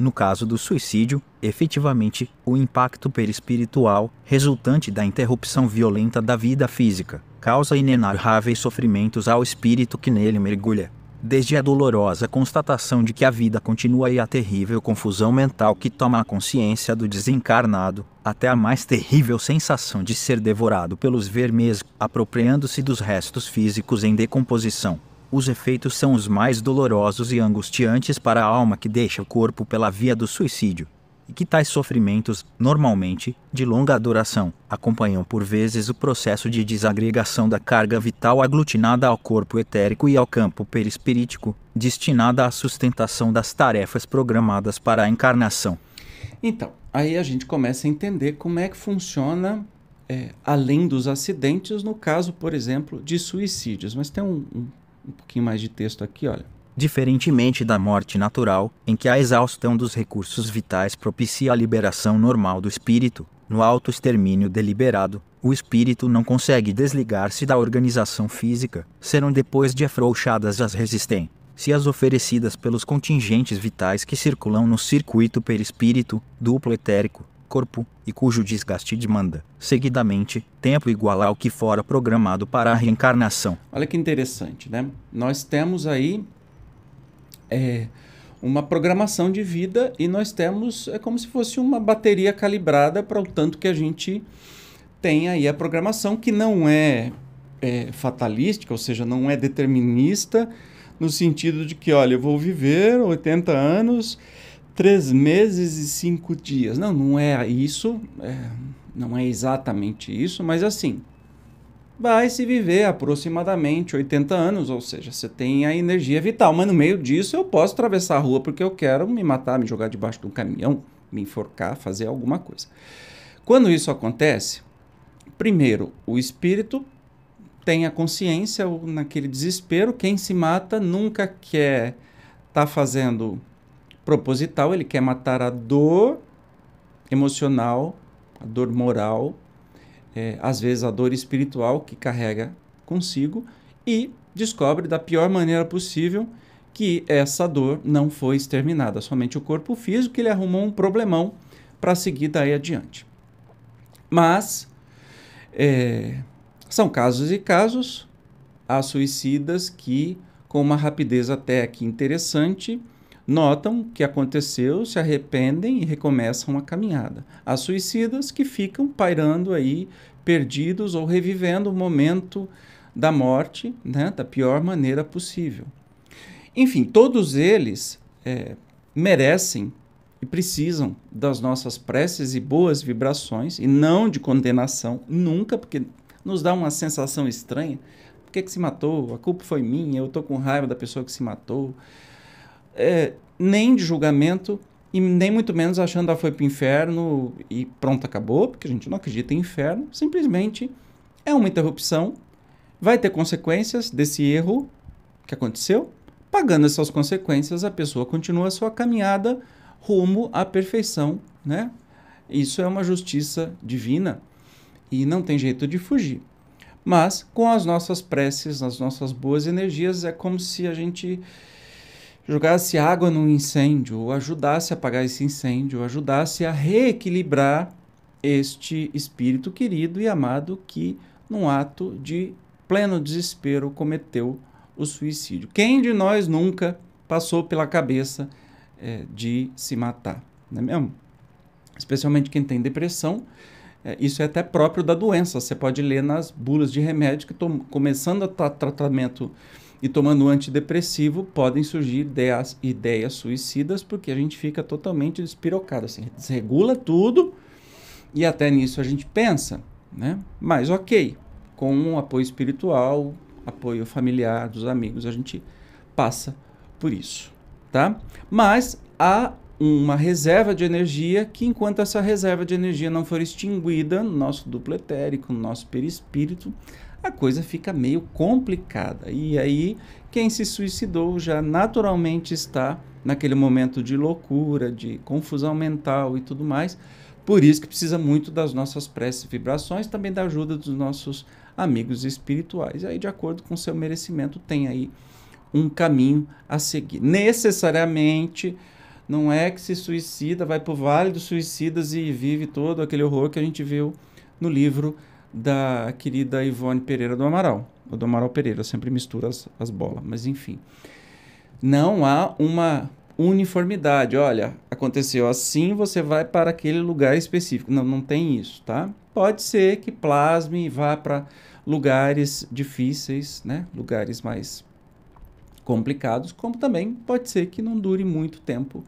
No caso do suicídio, efetivamente, o impacto perispiritual resultante da interrupção violenta da vida física causa inenarráveis sofrimentos ao espírito que nele mergulha. Desde a dolorosa constatação de que a vida continua e a terrível confusão mental que toma a consciência do desencarnado, até a mais terrível sensação de ser devorado pelos vermes, apropriando-se dos restos físicos em decomposição os efeitos são os mais dolorosos e angustiantes para a alma que deixa o corpo pela via do suicídio, e que tais sofrimentos, normalmente, de longa duração, acompanham por vezes o processo de desagregação da carga vital aglutinada ao corpo etérico e ao campo perispirítico, destinada à sustentação das tarefas programadas para a encarnação. Então, aí a gente começa a entender como é que funciona é, além dos acidentes, no caso, por exemplo, de suicídios. Mas tem um, um um pouquinho mais de texto aqui, olha. Diferentemente da morte natural, em que a exaustão é dos recursos vitais propicia a liberação normal do espírito, no autoextermínio deliberado, o espírito não consegue desligar-se da organização física, serão depois de afrouxadas as resistências se as oferecidas pelos contingentes vitais que circulam no circuito perispírito, duplo etérico, corpo, e cujo desgaste demanda, seguidamente, tempo igual ao que fora programado para a reencarnação. Olha que interessante, né? Nós temos aí é, uma programação de vida e nós temos, é como se fosse uma bateria calibrada para o tanto que a gente tem aí a programação, que não é, é fatalística, ou seja, não é determinista, no sentido de que, olha, eu vou viver 80 anos três meses e cinco dias. Não, não é isso, é, não é exatamente isso, mas assim, vai se viver aproximadamente 80 anos, ou seja, você tem a energia vital. Mas no meio disso eu posso atravessar a rua porque eu quero me matar, me jogar debaixo de um caminhão, me enforcar, fazer alguma coisa. Quando isso acontece, primeiro, o espírito tem a consciência naquele desespero. Quem se mata nunca quer estar tá fazendo proposital, ele quer matar a dor emocional, a dor moral, é, às vezes a dor espiritual que carrega consigo e descobre da pior maneira possível que essa dor não foi exterminada, somente o corpo físico que ele arrumou um problemão para seguir daí adiante. Mas é, são casos e casos. Há suicidas que, com uma rapidez até aqui interessante, notam o que aconteceu, se arrependem e recomeçam a caminhada. Há suicidas que ficam pairando aí, perdidos ou revivendo o momento da morte né, da pior maneira possível. Enfim, todos eles é, merecem e precisam das nossas preces e boas vibrações, e não de condenação, nunca, porque nos dá uma sensação estranha. Por que, que se matou? A culpa foi minha, eu estou com raiva da pessoa que se matou. É, nem de julgamento e nem muito menos achando ela ah, foi para o inferno e pronto, acabou, porque a gente não acredita em inferno. Simplesmente é uma interrupção, vai ter consequências desse erro que aconteceu. Pagando essas consequências, a pessoa continua a sua caminhada rumo à perfeição, né? Isso é uma justiça divina e não tem jeito de fugir. Mas com as nossas preces, as nossas boas energias, é como se a gente jogasse água no incêndio, ou ajudasse a apagar esse incêndio, ou ajudasse a reequilibrar este espírito querido e amado que, num ato de pleno desespero, cometeu o suicídio. Quem de nós nunca passou pela cabeça é, de se matar? Não é mesmo? Especialmente quem tem depressão. Eh, isso é até próprio da doença. Você pode ler nas bulas de remédio que estão começando a tratamento e tomando antidepressivo podem surgir ideias, ideias suicidas porque a gente fica totalmente despirocado, assim, desregula tudo e até nisso a gente pensa, né? Mas ok, com um apoio espiritual, apoio familiar, dos amigos, a gente passa por isso, tá? Mas há uma reserva de energia que enquanto essa reserva de energia não for extinguida no nosso duplo etérico, no nosso perispírito, a coisa fica meio complicada. E aí, quem se suicidou já naturalmente está naquele momento de loucura, de confusão mental e tudo mais. Por isso que precisa muito das nossas preces e vibrações, também da ajuda dos nossos amigos espirituais. E aí, de acordo com o seu merecimento, tem aí um caminho a seguir. Necessariamente não é que se suicida, vai para o vale dos suicidas e vive todo aquele horror que a gente viu no livro da querida Ivone Pereira do Amaral. Ou do Amaral Pereira, sempre mistura as, as bolas, mas enfim. Não há uma uniformidade. Olha, aconteceu assim, você vai para aquele lugar específico. Não, não tem isso, tá? Pode ser que plasme e vá para lugares difíceis, né? Lugares mais complicados, como também pode ser que não dure muito tempo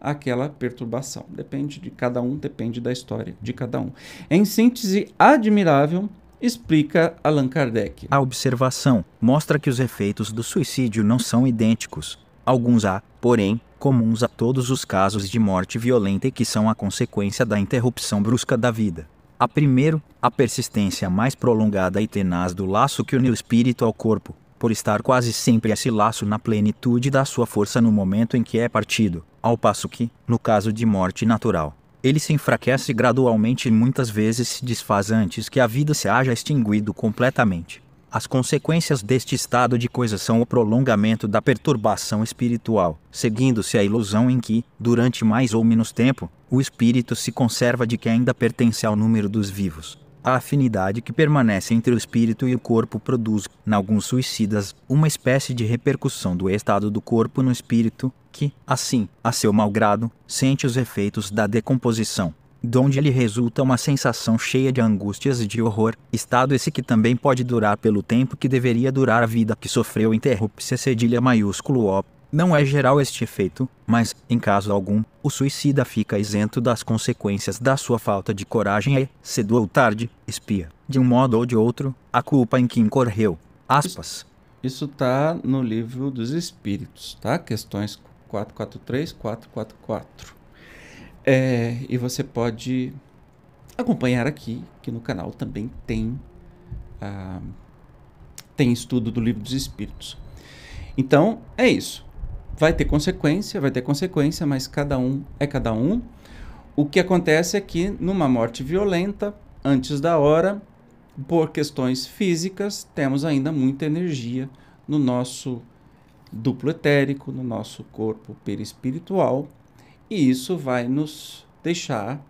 aquela perturbação. Depende de cada um, depende da história de cada um. Em síntese admirável, explica Allan Kardec. A observação mostra que os efeitos do suicídio não são idênticos. Alguns há, porém, comuns a todos os casos de morte violenta e que são a consequência da interrupção brusca da vida. A primeiro, a persistência mais prolongada e tenaz do laço que une o espírito ao corpo, por estar quase sempre esse laço na plenitude da sua força no momento em que é partido, ao passo que, no caso de morte natural, ele se enfraquece gradualmente e muitas vezes se desfaz antes que a vida se haja extinguido completamente. As consequências deste estado de coisas são o prolongamento da perturbação espiritual, seguindo-se a ilusão em que, durante mais ou menos tempo, o espírito se conserva de que ainda pertence ao número dos vivos a afinidade que permanece entre o espírito e o corpo produz, em alguns suicidas, uma espécie de repercussão do estado do corpo no espírito, que, assim, a seu malgrado, sente os efeitos da decomposição donde lhe resulta uma sensação cheia de angústias e de horror, estado esse que também pode durar pelo tempo que deveria durar a vida que sofreu interrupção cedilha maiúsculo op não é geral este efeito, mas, em caso algum, o suicida fica isento das consequências da sua falta de coragem e, cedo ou tarde, espia, de um modo ou de outro, a culpa em que incorreu. Aspas. Isso está no livro dos Espíritos, tá? Questões 443, 444. É, e você pode acompanhar aqui, que no canal também tem, ah, tem estudo do livro dos Espíritos. Então, é isso vai ter consequência, vai ter consequência, mas cada um é cada um. O que acontece é que numa morte violenta, antes da hora, por questões físicas, temos ainda muita energia no nosso duplo etérico, no nosso corpo perispiritual, e isso vai nos deixar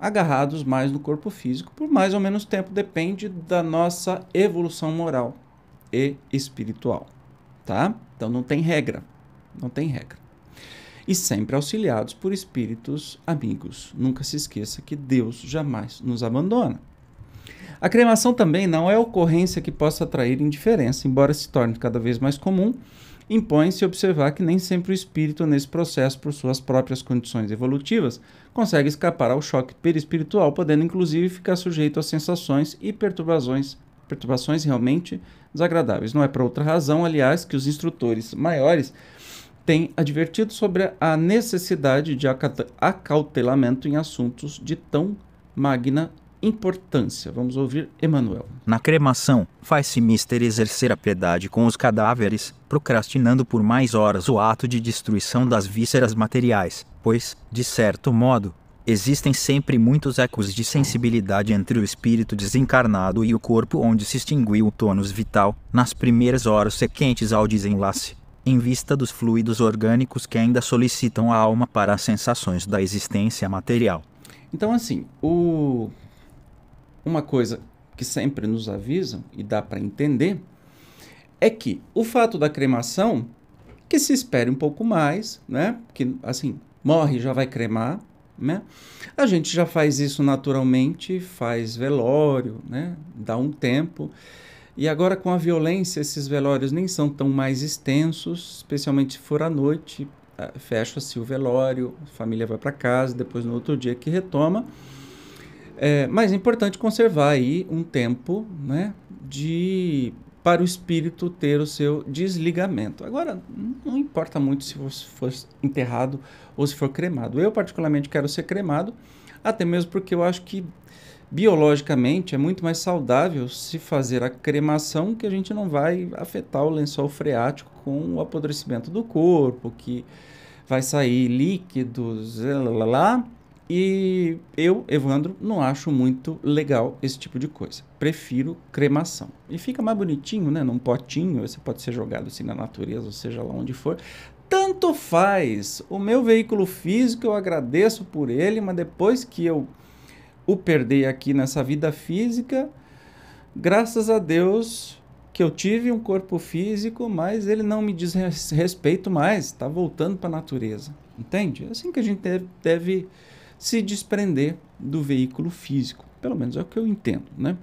agarrados mais no corpo físico por mais ou menos tempo, depende da nossa evolução moral e espiritual, tá? Então não tem regra, não tem regra. E sempre auxiliados por espíritos amigos. Nunca se esqueça que Deus jamais nos abandona. A cremação também não é ocorrência que possa atrair indiferença, embora se torne cada vez mais comum. Impõe-se observar que nem sempre o espírito, nesse processo, por suas próprias condições evolutivas, consegue escapar ao choque perispiritual, podendo inclusive ficar sujeito a sensações e perturbações, perturbações realmente desagradáveis. Não é por outra razão, aliás, que os instrutores maiores têm advertido sobre a necessidade de acautelamento em assuntos de tão magna importância. Vamos ouvir Emanuel. Na cremação, faz-se mister exercer a piedade com os cadáveres, procrastinando por mais horas o ato de destruição das vísceras materiais, pois, de certo modo, Existem sempre muitos ecos de sensibilidade entre o espírito desencarnado e o corpo onde se extinguiu o tônus vital, nas primeiras horas sequentes ao desenlace, em vista dos fluidos orgânicos que ainda solicitam a alma para as sensações da existência material. Então, assim, o... uma coisa que sempre nos avisam e dá para entender é que o fato da cremação, que se espere um pouco mais, né? Que, assim, morre já vai cremar, né? A gente já faz isso naturalmente, faz velório, né? dá um tempo. E agora, com a violência, esses velórios nem são tão mais extensos, especialmente se for à noite. Ah, fecha-se o velório, a família vai para casa, depois no outro dia que retoma. É, mas é importante conservar aí um tempo né, de para o espírito ter o seu desligamento. Agora, não importa muito se você for enterrado ou se for cremado. Eu, particularmente, quero ser cremado, até mesmo porque eu acho que biologicamente é muito mais saudável se fazer a cremação, que a gente não vai afetar o lençol freático com o apodrecimento do corpo, que vai sair líquidos, lá, lá, lá e eu, Evandro, não acho muito legal esse tipo de coisa. Prefiro cremação. E fica mais bonitinho, né? Num potinho, você pode ser jogado assim na natureza, ou seja lá onde for. Tanto faz. O meu veículo físico, eu agradeço por ele, mas depois que eu o perdi aqui nessa vida física, graças a Deus que eu tive um corpo físico, mas ele não me diz respeito mais, está voltando para a natureza, entende? É assim que a gente deve, deve se desprender do veículo físico. Pelo menos é o que eu entendo, né?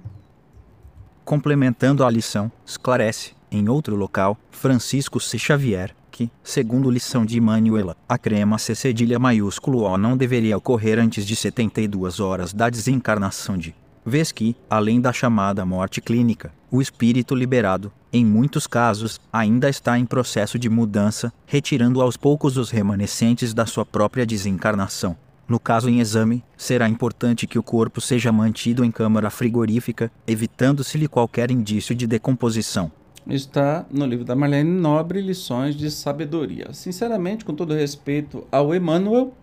Complementando a lição, esclarece, em outro local, Francisco C. Xavier, que, segundo lição de Manuela, a crema C cedilha maiúsculo O não deveria ocorrer antes de 72 horas da desencarnação de Vês que, além da chamada morte clínica, o espírito liberado, em muitos casos, ainda está em processo de mudança, retirando aos poucos os remanescentes da sua própria desencarnação. No caso em exame, será importante que o corpo seja mantido em câmara frigorífica, evitando-se-lhe qualquer indício de decomposição. Está no livro da Marlene Nobre, Lições de Sabedoria. Sinceramente, com todo respeito ao Emmanuel,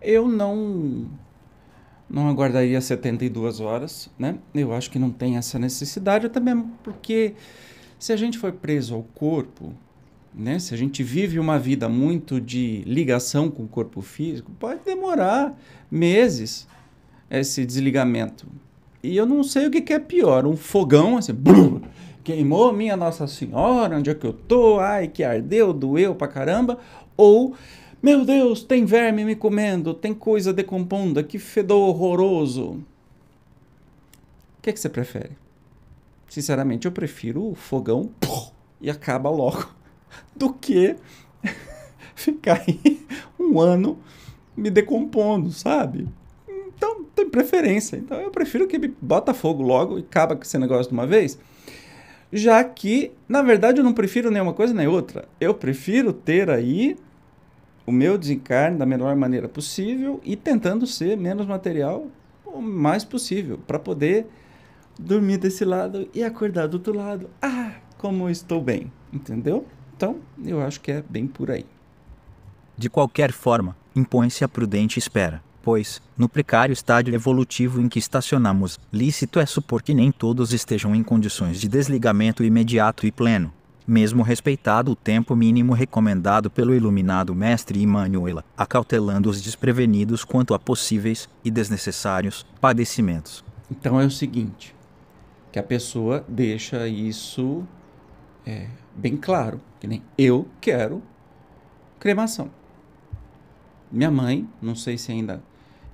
eu não não aguardaria 72 horas, né? Eu acho que não tem essa necessidade, até mesmo porque se a gente for preso ao corpo, né? Se a gente vive uma vida muito de ligação com o corpo físico, pode demorar meses esse desligamento. E eu não sei o que, que é pior, um fogão assim, queimou minha Nossa Senhora, onde é que eu tô? Ai, que ardeu, doeu pra caramba, ou meu Deus, tem verme me comendo, tem coisa decompondo, que fedor horroroso. O que, que você prefere? Sinceramente, eu prefiro o fogão pô, e acaba logo do que [laughs] ficar aí um ano me decompondo, sabe? Então, tem preferência. Então, eu prefiro que me bota fogo logo e acaba com esse negócio de uma vez. Já que, na verdade, eu não prefiro nenhuma coisa nem outra. Eu prefiro ter aí o meu desencarne da melhor maneira possível e tentando ser menos material o mais possível para poder dormir desse lado e acordar do outro lado. Ah, como estou bem, entendeu? Então, eu acho que é bem por aí. De qualquer forma, impõe-se a prudente espera, pois, no precário estádio evolutivo em que estacionamos, lícito é supor que nem todos estejam em condições de desligamento imediato e pleno. Mesmo respeitado o tempo mínimo recomendado pelo iluminado mestre Immanuel, acautelando os desprevenidos quanto a possíveis e desnecessários padecimentos. Então é o seguinte, que a pessoa deixa isso é, bem claro, que nem eu quero cremação. Minha mãe, não sei se ainda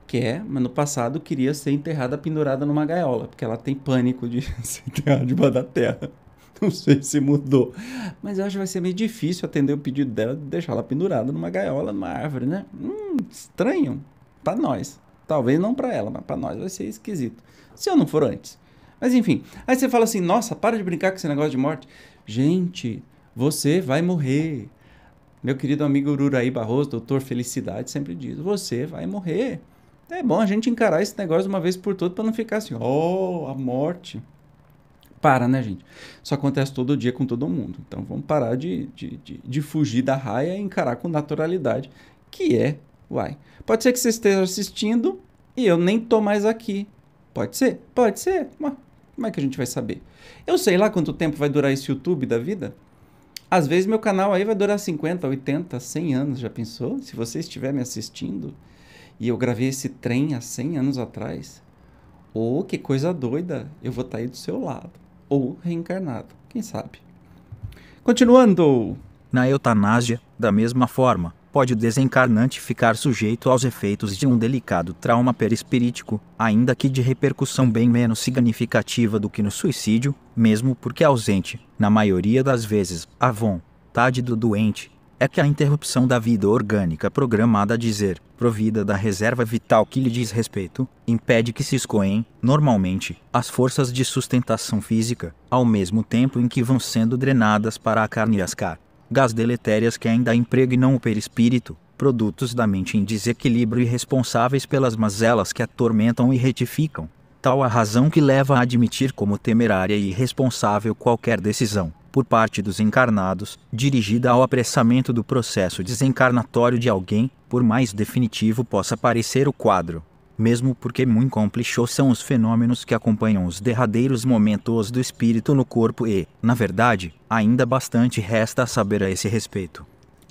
quer, mas no passado queria ser enterrada pendurada numa gaiola, porque ela tem pânico de [laughs] ser enterrada debaixo da terra. [laughs] Não sei se mudou. Mas eu acho que vai ser meio difícil atender o pedido dela de deixar ela pendurada numa gaiola, numa árvore, né? Hum, estranho. Para nós. Talvez não para ela, mas para nós vai ser esquisito. Se eu não for antes. Mas enfim. Aí você fala assim: nossa, para de brincar com esse negócio de morte. Gente, você vai morrer. Meu querido amigo Ururaí Barroso, doutor Felicidade, sempre diz: você vai morrer. É bom a gente encarar esse negócio de uma vez por todas para não ficar assim, oh, a morte. Para, né, gente? Isso acontece todo dia com todo mundo. Então vamos parar de, de, de, de fugir da raia e encarar com naturalidade, que é uai. Pode ser que você esteja assistindo e eu nem tô mais aqui. Pode ser? Pode ser. Mas como é que a gente vai saber? Eu sei lá quanto tempo vai durar esse YouTube da vida. Às vezes meu canal aí vai durar 50, 80, 100 anos, já pensou? Se você estiver me assistindo e eu gravei esse trem há 100 anos atrás, ou oh, que coisa doida, eu vou estar tá aí do seu lado, ou reencarnado, quem sabe. Continuando. Na eutanásia, da mesma forma, pode o desencarnante ficar sujeito aos efeitos de um delicado trauma perispirítico, ainda que de repercussão bem menos significativa do que no suicídio, mesmo porque ausente, na maioria das vezes, a vontade do doente, é que a interrupção da vida orgânica programada a dizer, provida da reserva vital que lhe diz respeito, impede que se escoem, normalmente, as forças de sustentação física, ao mesmo tempo em que vão sendo drenadas para a carne e as gás deletérias que ainda impregnam o perispírito, produtos da mente em desequilíbrio e responsáveis pelas mazelas que atormentam e retificam. Tal a razão que leva a admitir como temerária e irresponsável qualquer decisão, por parte dos encarnados, dirigida ao apressamento do processo desencarnatório de alguém, por mais definitivo possa parecer o quadro mesmo porque muito complexos são os fenômenos que acompanham os derradeiros momentos do espírito no corpo e, na verdade, ainda bastante resta a saber a esse respeito.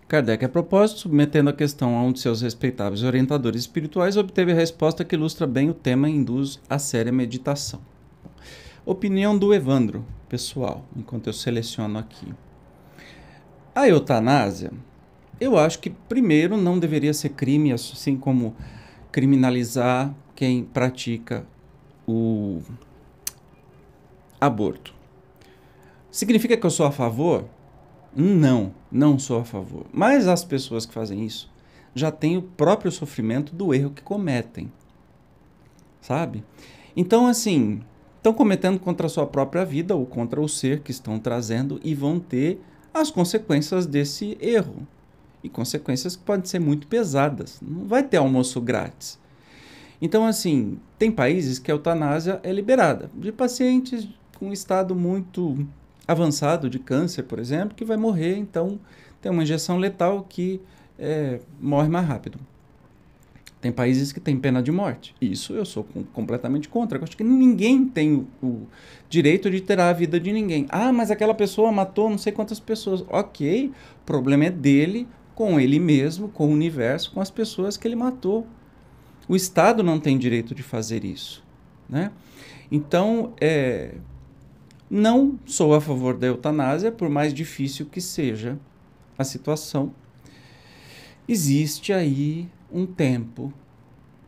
Kardec, a propósito, submetendo a questão a um de seus respeitáveis orientadores espirituais, obteve a resposta que ilustra bem o tema e induz a séria meditação. Opinião do Evandro, pessoal, enquanto eu seleciono aqui. A eutanásia, eu acho que primeiro não deveria ser crime, assim como criminalizar quem pratica o aborto. Significa que eu sou a favor? Hum, não, não sou a favor. Mas as pessoas que fazem isso já têm o próprio sofrimento do erro que cometem. Sabe? Então, assim, estão cometendo contra a sua própria vida ou contra o ser que estão trazendo e vão ter as consequências desse erro e consequências que podem ser muito pesadas. Não vai ter almoço grátis. Então, assim, tem países que a eutanásia é liberada, de pacientes com estado muito avançado de câncer, por exemplo, que vai morrer, então tem uma injeção letal que é, morre mais rápido. Tem países que têm pena de morte. Isso eu sou com, completamente contra. Eu acho que ninguém tem o, o direito de ter a vida de ninguém. Ah, mas aquela pessoa matou não sei quantas pessoas. Ok, o problema é dele, com ele mesmo, com o universo, com as pessoas que ele matou. O Estado não tem direito de fazer isso. Né? Então, é, não sou a favor da eutanásia, por mais difícil que seja a situação. Existe aí um tempo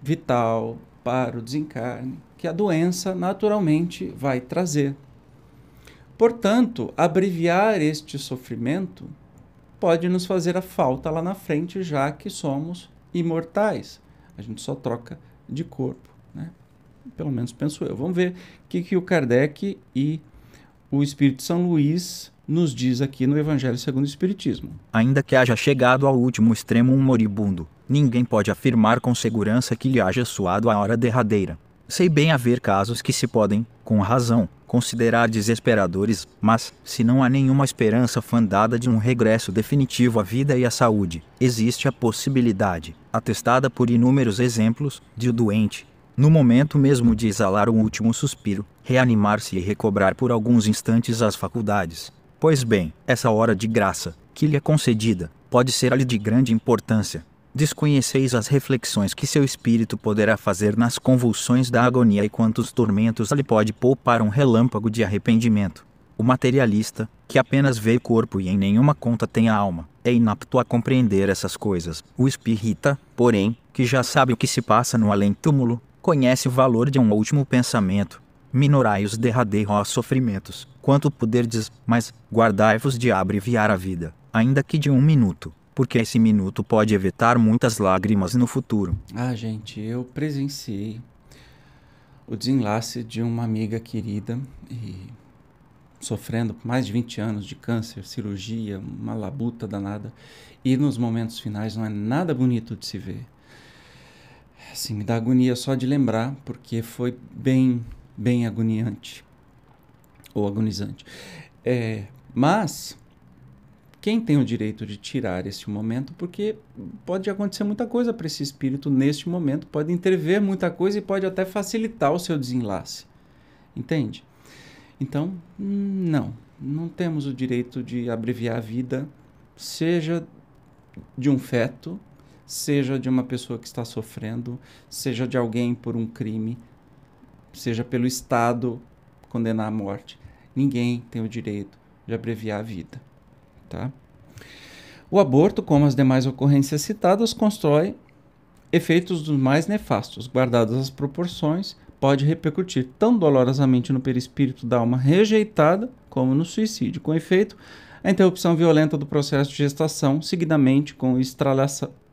vital para o desencarne que a doença naturalmente vai trazer. Portanto, abreviar este sofrimento pode nos fazer a falta lá na frente, já que somos imortais. A gente só troca de corpo, né? Pelo menos penso eu. Vamos ver o que, que o Kardec e o Espírito São Luís nos diz aqui no Evangelho segundo o Espiritismo. Ainda que haja chegado ao último extremo um moribundo, ninguém pode afirmar com segurança que lhe haja suado a hora derradeira. Sei bem haver casos que se podem, com razão, considerar desesperadores, mas, se não há nenhuma esperança fundada de um regresso definitivo à vida e à saúde, existe a possibilidade, atestada por inúmeros exemplos, de o doente, no momento mesmo de exalar o último suspiro, reanimar-se e recobrar por alguns instantes as faculdades. Pois bem, essa hora de graça, que lhe é concedida, pode ser-lhe de grande importância, desconheceis as reflexões que seu espírito poderá fazer nas convulsões da agonia e quantos tormentos lhe pode poupar um relâmpago de arrependimento. O materialista, que apenas vê corpo e em nenhuma conta tem a alma, é inapto a compreender essas coisas. O espírita, porém, que já sabe o que se passa no além-túmulo, conhece o valor de um último pensamento. Minorai os derradeiros aos sofrimentos, quanto puderdes, mas guardai-vos de abreviar a vida, ainda que de um minuto porque esse minuto pode evitar muitas lágrimas no futuro. Ah, gente, eu presenciei o desenlace de uma amiga querida e sofrendo por mais de 20 anos de câncer, cirurgia, uma labuta danada. E nos momentos finais não é nada bonito de se ver. Assim, me dá agonia só de lembrar, porque foi bem, bem agoniante. Ou agonizante. É, mas quem tem o direito de tirar este momento, porque pode acontecer muita coisa para esse espírito neste momento, pode intervir muita coisa e pode até facilitar o seu desenlace. Entende? Então, não, não temos o direito de abreviar a vida, seja de um feto, seja de uma pessoa que está sofrendo, seja de alguém por um crime, seja pelo Estado condenar à morte. Ninguém tem o direito de abreviar a vida. Tá? O aborto, como as demais ocorrências citadas, constrói efeitos dos mais nefastos, guardadas as proporções, pode repercutir tão dolorosamente no perispírito da alma rejeitada como no suicídio. Com efeito, a interrupção violenta do processo de gestação, seguidamente com o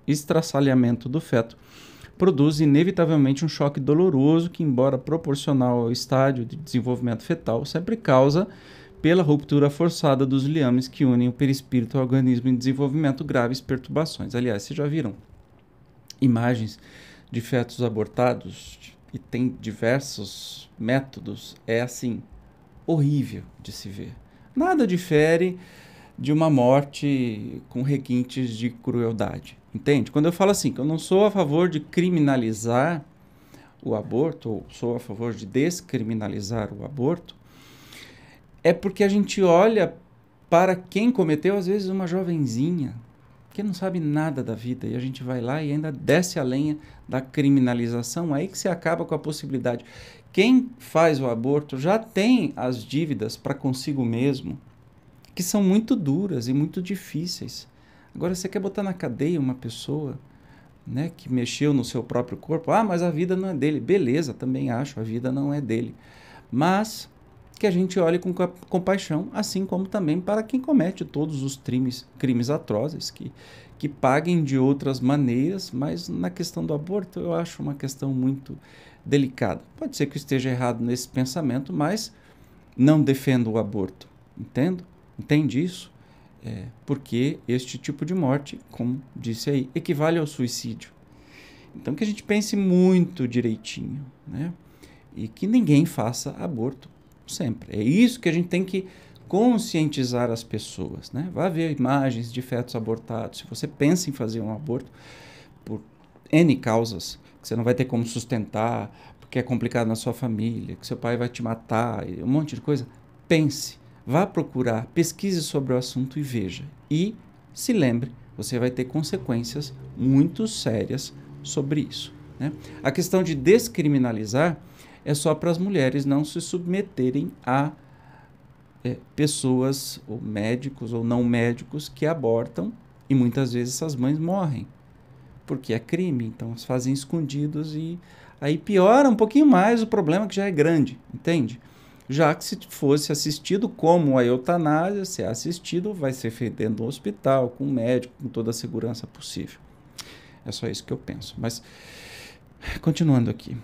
estraçalhamento do feto, produz inevitavelmente um choque doloroso que, embora proporcional ao estádio de desenvolvimento fetal, sempre causa pela ruptura forçada dos liames que unem o perispírito ao organismo em desenvolvimento graves perturbações. Aliás, vocês já viram imagens de fetos abortados e tem diversos métodos. É assim, horrível de se ver. Nada difere de uma morte com requintes de crueldade. Entende? Quando eu falo assim, que eu não sou a favor de criminalizar o aborto, ou sou a favor de descriminalizar o aborto, é porque a gente olha para quem cometeu, às vezes, uma jovenzinha que não sabe nada da vida e a gente vai lá e ainda desce a lenha da criminalização, aí que você acaba com a possibilidade. Quem faz o aborto já tem as dívidas para consigo mesmo, que são muito duras e muito difíceis. Agora você quer botar na cadeia uma pessoa, né, que mexeu no seu próprio corpo? Ah, mas a vida não é dele. Beleza, também acho, a vida não é dele. Mas que a gente olhe com compaixão, assim como também para quem comete todos os crimes, crimes atrozes, que, que paguem de outras maneiras, mas na questão do aborto eu acho uma questão muito delicada. Pode ser que eu esteja errado nesse pensamento, mas não defendo o aborto, entendo? Entende isso? É, porque este tipo de morte, como disse aí, equivale ao suicídio. Então que a gente pense muito direitinho, né? E que ninguém faça aborto sempre. É isso que a gente tem que conscientizar as pessoas, né? Vai ver imagens de fetos abortados. Se você pensa em fazer um aborto por N causas, que você não vai ter como sustentar, porque é complicado na sua família, que seu pai vai te matar, um monte de coisa, pense, vá procurar, pesquise sobre o assunto e veja. E se lembre, você vai ter consequências muito sérias sobre isso. Né? A questão de descriminalizar é só para as mulheres não se submeterem a é, pessoas, ou médicos ou não médicos, que abortam e muitas vezes essas mães morrem, porque é crime, então elas fazem escondidos e aí piora um pouquinho mais o problema que já é grande, entende? Já que se fosse assistido como a eutanásia, se é assistido, vai ser feito dentro do hospital, com o médico, com toda a segurança possível. É só isso que eu penso. Mas, continuando aqui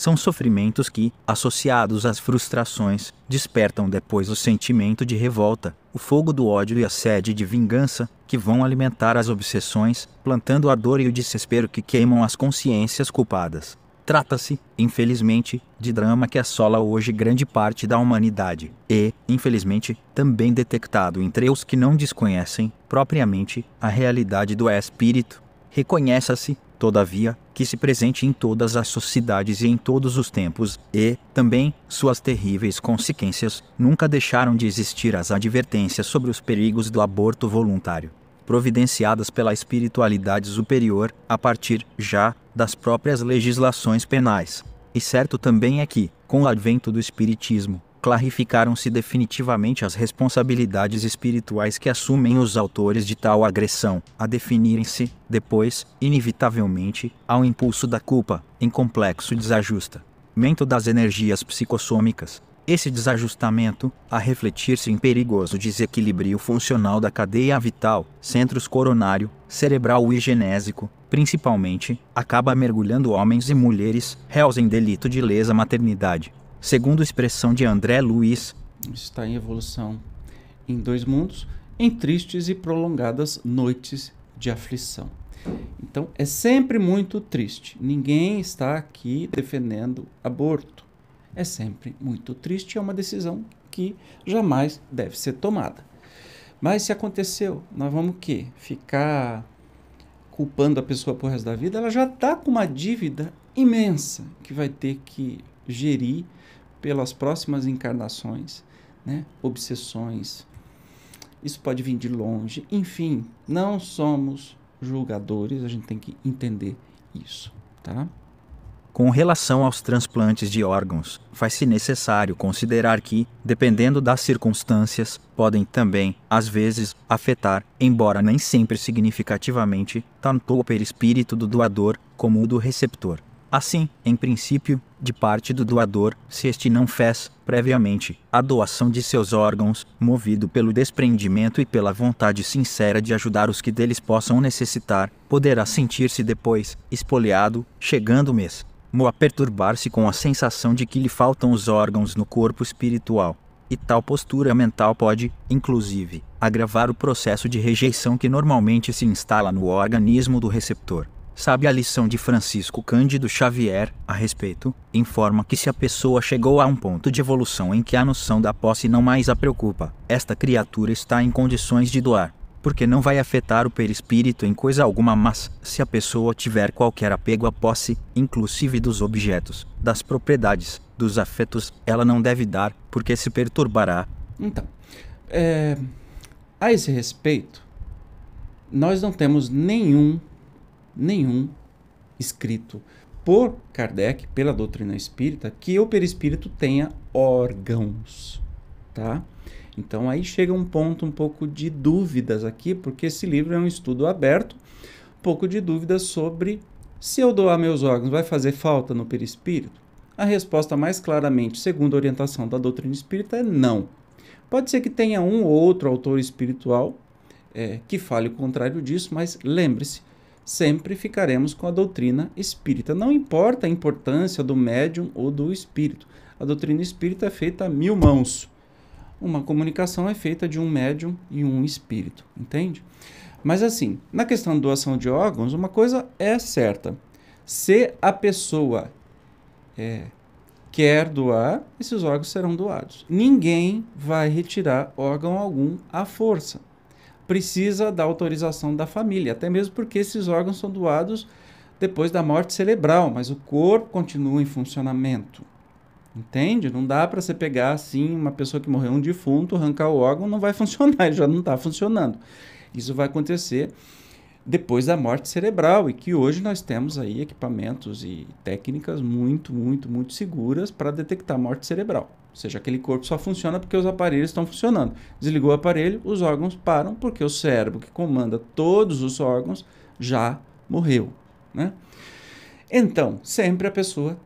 são sofrimentos que, associados às frustrações, despertam depois o sentimento de revolta, o fogo do ódio e a sede de vingança, que vão alimentar as obsessões, plantando a dor e o desespero que queimam as consciências culpadas. Trata-se, infelizmente, de drama que assola hoje grande parte da humanidade e, infelizmente, também detectado entre os que não desconhecem, propriamente, a realidade do espírito. Reconheça-se, todavia, que se presente em todas as sociedades e em todos os tempos, e, também, suas terríveis consequências, nunca deixaram de existir as advertências sobre os perigos do aborto voluntário, providenciadas pela espiritualidade superior, a partir, já, das próprias legislações penais. E certo também é que, com o advento do Espiritismo, clarificaram-se definitivamente as responsabilidades espirituais que assumem os autores de tal agressão, a definirem-se, depois, inevitavelmente, ao impulso da culpa, em complexo desajustamento das energias psicossômicas. Esse desajustamento, a refletir-se em perigoso desequilíbrio funcional da cadeia vital, centros coronário, cerebral e genésico, principalmente, acaba mergulhando homens e mulheres réus em delito de lesa maternidade segundo expressão de André Luiz. Está em evolução em dois mundos, em tristes e prolongadas noites de aflição. Então é sempre muito triste. Ninguém está aqui defendendo aborto. É sempre muito triste, é uma decisão que jamais deve ser tomada. Mas se aconteceu, nós vamos que ficar culpando a pessoa por resto da vida, ela já está com uma dívida imensa que vai ter que gerir pelas próximas encarnações, né? obsessões. Isso pode vir de longe. Enfim, não somos julgadores, a gente tem que entender isso, tá? Com relação aos transplantes de órgãos, faz-se necessário considerar que, dependendo das circunstâncias, podem também, às vezes, afetar, embora nem sempre significativamente, tanto o perispírito do doador como o do receptor. Assim, em princípio, de parte do doador, se este não fez, previamente, a doação de seus órgãos, movido pelo desprendimento e pela vontade sincera de ajudar os que deles possam necessitar, poderá sentir-se depois, espoliado, chegando o mês, mo a perturbar-se com a sensação de que lhe faltam os órgãos no corpo espiritual. E tal postura mental pode, inclusive, agravar o processo de rejeição que normalmente se instala no organismo do receptor. Sabe a lição de Francisco Cândido Xavier a respeito? Informa que se a pessoa chegou a um ponto de evolução em que a noção da posse não mais a preocupa, esta criatura está em condições de doar, porque não vai afetar o perispírito em coisa alguma, mas se a pessoa tiver qualquer apego à posse, inclusive dos objetos, das propriedades, dos afetos, ela não deve dar, porque se perturbará. Então, é, a esse respeito, nós não temos nenhum nenhum escrito por Kardec, pela doutrina espírita, que o perispírito tenha órgãos, tá? Então aí chega um ponto um pouco de dúvidas aqui, porque esse livro é um estudo aberto, um pouco de dúvidas sobre se eu doar meus órgãos vai fazer falta no perispírito? A resposta mais claramente, segundo a orientação da doutrina espírita, é não. Pode ser que tenha um ou outro autor espiritual é, que fale o contrário disso, mas lembre-se, sempre ficaremos com a doutrina espírita. Não importa a importância do médium ou do espírito. A doutrina espírita é feita a mil mãos. Uma comunicação é feita de um médium e um espírito, entende? Mas assim, na questão da doação de órgãos, uma coisa é certa. Se a pessoa é, quer doar, esses órgãos serão doados. Ninguém vai retirar órgão algum à força precisa da autorização da família, até mesmo porque esses órgãos são doados depois da morte cerebral, mas o corpo continua em funcionamento. Entende? Não dá para você pegar assim uma pessoa que morreu um defunto, arrancar o órgão, não vai [laughs] funcionar, ele já não está funcionando. Isso vai acontecer depois da morte cerebral e que hoje nós temos aí equipamentos e técnicas muito, muito, muito seguras para detectar morte cerebral. Ou seja, aquele corpo só funciona porque os aparelhos estão funcionando. Desligou o aparelho, os órgãos param porque o cérebro que comanda todos os órgãos já morreu. Né? Então, sempre a pessoa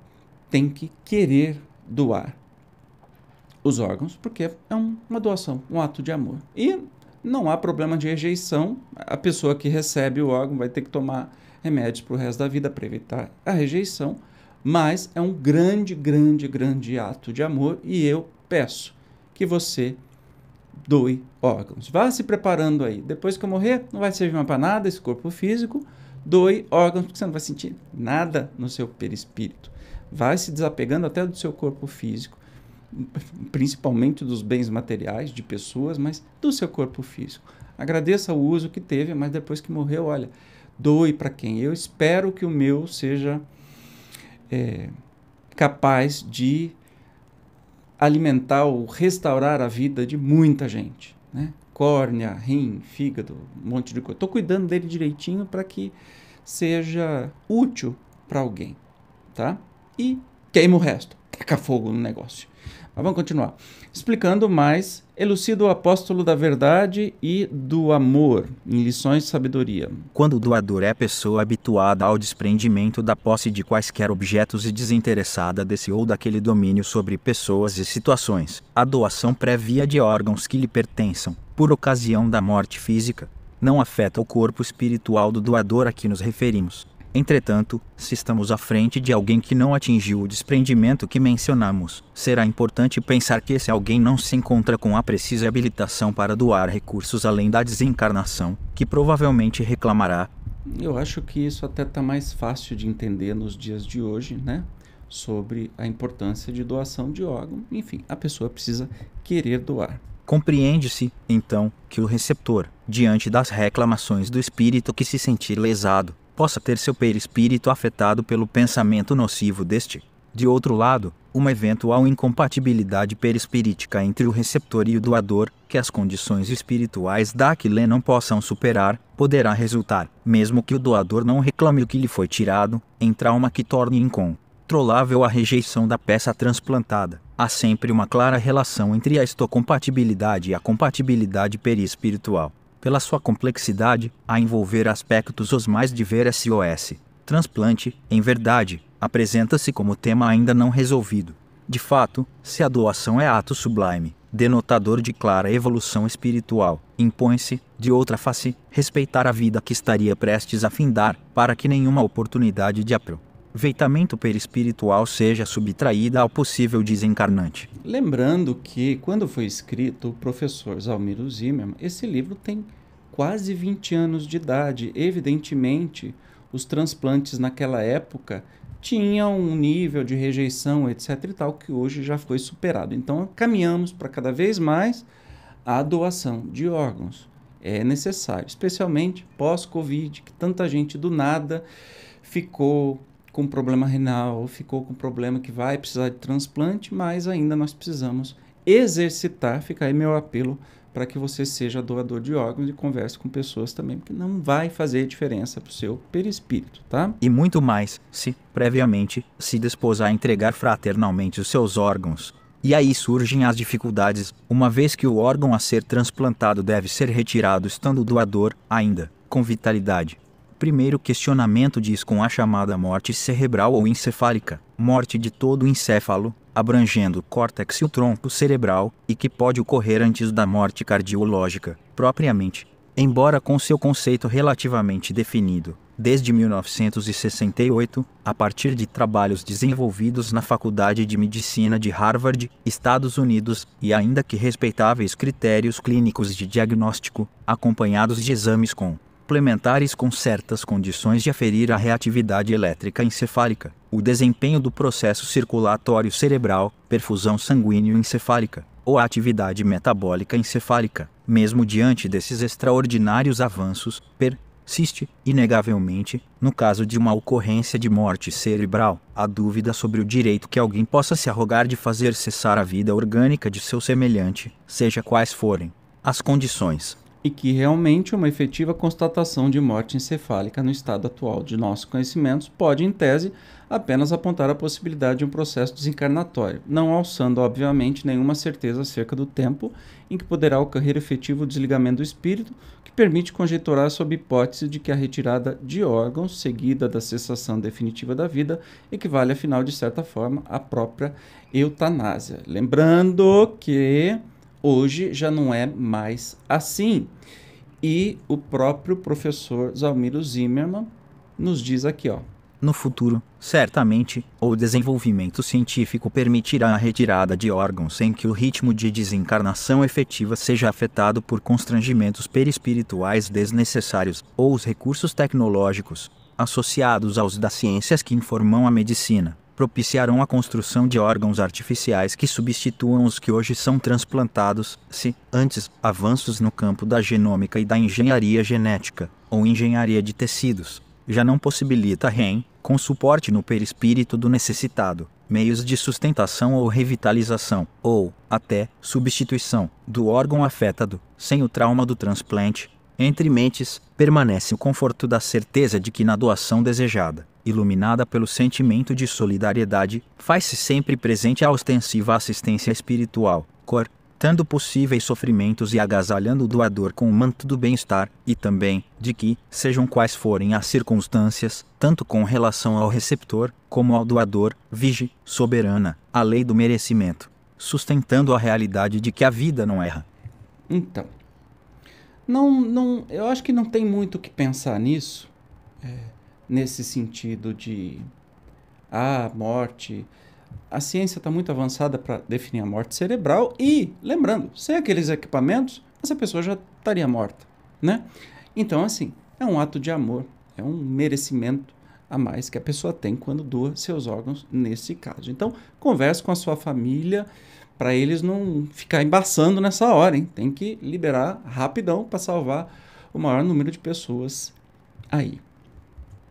tem que querer doar os órgãos, porque é uma doação, um ato de amor. E não há problema de rejeição, a pessoa que recebe o órgão vai ter que tomar remédios para o resto da vida para evitar a rejeição mas é um grande, grande, grande ato de amor e eu peço que você doe órgãos. Vá se preparando aí. Depois que eu morrer, não vai servir mais para nada esse corpo físico. Doe órgãos, porque você não vai sentir nada no seu perispírito. Vai se desapegando até do seu corpo físico, principalmente dos bens materiais, de pessoas, mas do seu corpo físico. Agradeça o uso que teve, mas depois que morreu, olha, doe para quem? Eu espero que o meu seja é, capaz de alimentar ou restaurar a vida de muita gente. Né? Córnea, rim, fígado, um monte de coisa. Estou cuidando dele direitinho para que seja útil para alguém. Tá? E queima o resto. Taca fogo no negócio. Mas vamos continuar. Explicando mais, elucida o apóstolo da verdade e do amor, em lições de sabedoria. Quando o doador é pessoa habituada ao desprendimento da posse de quaisquer objetos e desinteressada desse ou daquele domínio sobre pessoas e situações, a doação prévia de órgãos que lhe pertençam, por ocasião da morte física, não afeta o corpo espiritual do doador a que nos referimos Entretanto, se estamos à frente de alguém que não atingiu o desprendimento que mencionamos, será importante pensar que esse alguém não se encontra com a precisa habilitação para doar recursos além da desencarnação, que provavelmente reclamará. Eu acho que isso até está mais fácil de entender nos dias de hoje, né? Sobre a importância de doação de órgão. Enfim, a pessoa precisa querer doar. Compreende-se, então, que o receptor, diante das reclamações do espírito que se sentir lesado, possa ter seu perispírito afetado pelo pensamento nocivo deste. De outro lado, uma eventual incompatibilidade perispirítica entre o receptor e o doador, que as condições espirituais daquele não possam superar, poderá resultar, mesmo que o doador não reclame o que lhe foi tirado, em trauma que torne incontrolável a rejeição da peça transplantada. Há sempre uma clara relação entre a estocompatibilidade e a compatibilidade perispiritual pela sua complexidade, a envolver aspectos os mais diversos SOS. Transplante, em verdade, apresenta-se como tema ainda não resolvido. De fato, se a doação é ato sublime, denotador de clara evolução espiritual, impõe-se, de outra face, respeitar a vida que estaria prestes a findar, para que nenhuma oportunidade de apro veitamento perispiritual seja subtraída ao possível desencarnante. Lembrando que, quando foi escrito, o professor Zalmiro Zimmermann, esse livro tem quase 20 anos de idade. Evidentemente, os transplantes naquela época tinham um nível de rejeição, etc. e tal, que hoje já foi superado. Então, caminhamos para cada vez mais a doação de órgãos. É necessário, especialmente pós-Covid, que tanta gente do nada ficou com problema renal, ficou com problema que vai precisar de transplante, mas ainda nós precisamos exercitar, fica aí meu apelo para que você seja doador de órgãos e converse com pessoas também, porque não vai fazer diferença para o seu perispírito, tá? E muito mais se, previamente, se desposar a entregar fraternalmente os seus órgãos. E aí surgem as dificuldades, uma vez que o órgão a ser transplantado deve ser retirado estando o doador, ainda, com vitalidade primeiro questionamento diz com a chamada morte cerebral ou encefálica, morte de todo o encéfalo, abrangendo o córtex e o tronco cerebral, e que pode ocorrer antes da morte cardiológica, propriamente. Embora com seu conceito relativamente definido, desde 1968, a partir de trabalhos desenvolvidos na Faculdade de Medicina de Harvard, Estados Unidos, e ainda que respeitáveis critérios clínicos de diagnóstico, acompanhados de exames com complementares com certas condições de aferir a reatividade elétrica encefálica, o desempenho do processo circulatório cerebral, perfusão sanguíneo encefálica ou a atividade metabólica encefálica. Mesmo diante desses extraordinários avanços, persiste, inegavelmente, no caso de uma ocorrência de morte cerebral, a dúvida sobre o direito que alguém possa se arrogar de fazer cessar a vida orgânica de seu semelhante, seja quais forem as condições e que realmente uma efetiva constatação de morte encefálica no estado atual de nossos conhecimentos pode, em tese, apenas apontar a possibilidade de um processo desencarnatório, não alçando, obviamente, nenhuma certeza acerca do tempo em que poderá ocorrer efetivo desligamento do espírito, que permite conjecturar sob hipótese de que a retirada de órgãos, seguida da cessação definitiva da vida, equivale, afinal, de certa forma, à própria eutanásia. Lembrando que Hoje já não é mais assim. E o próprio professor Zalmiro Zimmermann nos diz aqui, ó. No futuro, certamente, o desenvolvimento científico permitirá a retirada de órgãos sem que o ritmo de desencarnação efetiva seja afetado por constrangimentos perispirituais desnecessários ou os recursos tecnológicos associados aos das ciências que informam a medicina propiciarão a construção de órgãos artificiais que substituam os que hoje são transplantados, se, antes, avanços no campo da genômica e da engenharia genética, ou engenharia de tecidos, já não possibilita REM, com suporte no perispírito do necessitado, meios de sustentação ou revitalização, ou, até, substituição, do órgão afetado, sem o trauma do transplante, entre mentes, permanece o conforto da certeza de que na doação desejada iluminada pelo sentimento de solidariedade, faz-se sempre presente a ostensiva assistência espiritual, cortando possíveis sofrimentos e agasalhando o doador com o manto do bem-estar, e também, de que, sejam quais forem as circunstâncias, tanto com relação ao receptor, como ao doador, vige, soberana, a lei do merecimento, sustentando a realidade de que a vida não erra. Então, não, não, eu acho que não tem muito o que pensar nisso. É nesse sentido de ah, morte. A ciência está muito avançada para definir a morte cerebral e, lembrando, sem aqueles equipamentos, essa pessoa já estaria morta, né? Então, assim, é um ato de amor, é um merecimento a mais que a pessoa tem quando doa seus órgãos nesse caso. Então, converse com a sua família para eles não ficar embaçando nessa hora, hein? Tem que liberar rapidão para salvar o maior número de pessoas aí.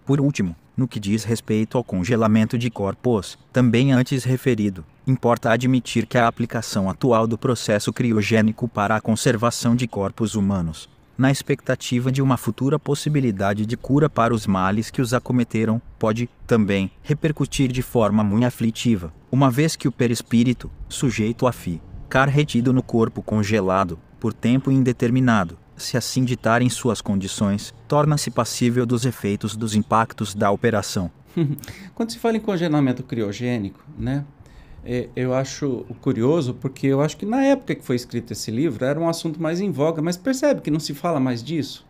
Por último, no que diz respeito ao congelamento de corpos, também antes referido, importa admitir que a aplicação atual do processo criogênico para a conservação de corpos humanos, na expectativa de uma futura possibilidade de cura para os males que os acometeram, pode, também, repercutir de forma muito aflitiva, uma vez que o perispírito, sujeito a ficar retido no corpo congelado, por tempo indeterminado, se assim ditarem suas condições, torna-se passível dos efeitos dos impactos da operação. [laughs] Quando se fala em congelamento criogênico, né, é, eu acho curioso porque eu acho que na época que foi escrito esse livro era um assunto mais em voga, mas percebe que não se fala mais disso.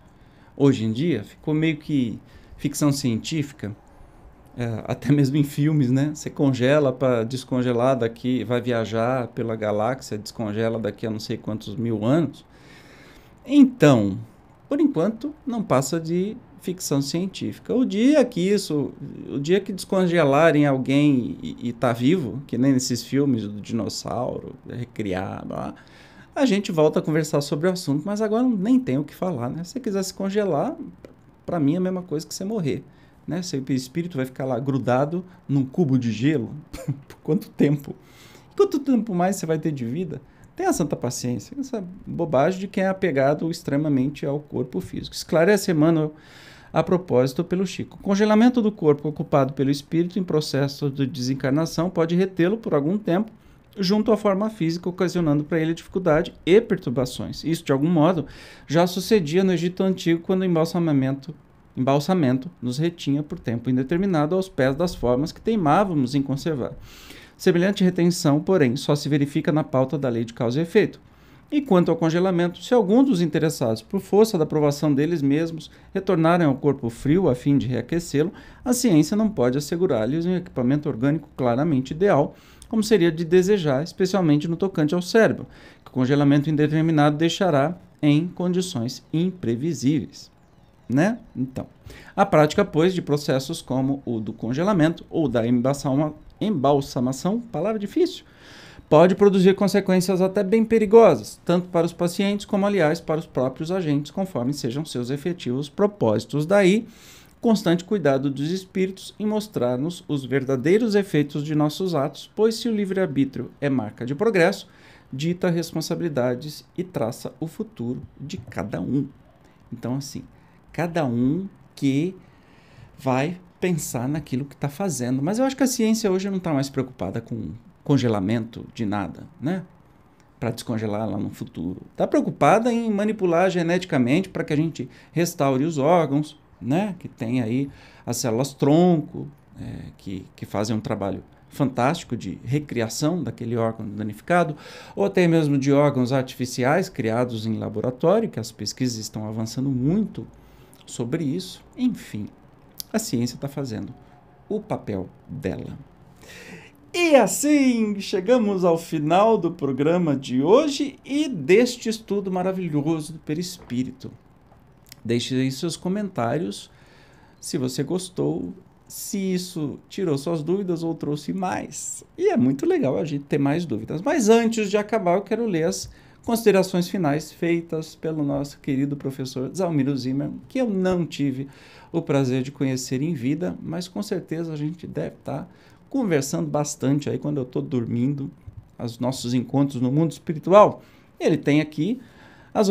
Hoje em dia ficou meio que ficção científica, é, até mesmo em filmes, né? Você congela para descongelar daqui, vai viajar pela galáxia, descongela daqui a não sei quantos mil anos. Então, por enquanto, não passa de ficção científica. O dia que isso, o dia que descongelarem alguém e, e tá vivo, que nem nesses filmes do dinossauro, é recriado, lá, ah, a gente volta a conversar sobre o assunto, mas agora nem tem o que falar, né? Se você quiser se congelar, para mim é a mesma coisa que você morrer, né? Seu espírito vai ficar lá grudado num cubo de gelo [laughs] por quanto tempo? Quanto tempo mais você vai ter de vida? Tenha santa paciência. Essa bobagem de quem é apegado extremamente ao corpo físico. Esclarece, Emmanuel a propósito pelo Chico. O congelamento do corpo ocupado pelo espírito em processo de desencarnação pode retê-lo por algum tempo junto à forma física, ocasionando para ele dificuldade e perturbações. Isso, de algum modo, já sucedia no Egito Antigo quando o embalsamamento, embalsamento nos retinha por tempo indeterminado aos pés das formas que teimávamos em conservar. Semelhante retenção, porém, só se verifica na pauta da lei de causa e efeito. E quanto ao congelamento, se algum dos interessados, por força da aprovação deles mesmos, retornarem ao corpo frio a fim de reaquecê-lo, a ciência não pode assegurar-lhes um equipamento orgânico claramente ideal, como seria de desejar, especialmente no tocante ao cérebro, que o congelamento indeterminado deixará em condições imprevisíveis. Né? Então, a prática, pois, de processos como o do congelamento ou da embalsama, embalsamação, palavra difícil, pode produzir consequências até bem perigosas, tanto para os pacientes como, aliás, para os próprios agentes, conforme sejam seus efetivos propósitos. Daí, constante cuidado dos espíritos em mostrar-nos os verdadeiros efeitos de nossos atos, pois se o livre-arbítrio é marca de progresso, dita responsabilidades e traça o futuro de cada um. Então, assim, cada um que vai pensar naquilo que está fazendo. Mas eu acho que a ciência hoje não está mais preocupada com congelamento de nada, né? Para descongelar lá no futuro. Está preocupada em manipular geneticamente para que a gente restaure os órgãos, né? Que tem aí as células tronco, é, que, que fazem um trabalho fantástico de recriação daquele órgão danificado, ou até mesmo de órgãos artificiais criados em laboratório, que as pesquisas estão avançando muito sobre isso. Enfim, a ciência está fazendo o papel dela. E assim chegamos ao final do programa de hoje e deste estudo maravilhoso do perispírito. Deixe aí seus comentários se você gostou, se isso tirou suas dúvidas ou trouxe mais. E é muito legal a gente ter mais dúvidas. Mas antes de acabar, eu quero ler as considerações finais feitas pelo nosso querido professor Zalmiro Zimmer, que eu não tive o prazer de conhecer em vida, mas com certeza a gente deve estar tá conversando bastante aí quando eu estou dormindo, os nossos encontros no mundo espiritual. Ele tem aqui as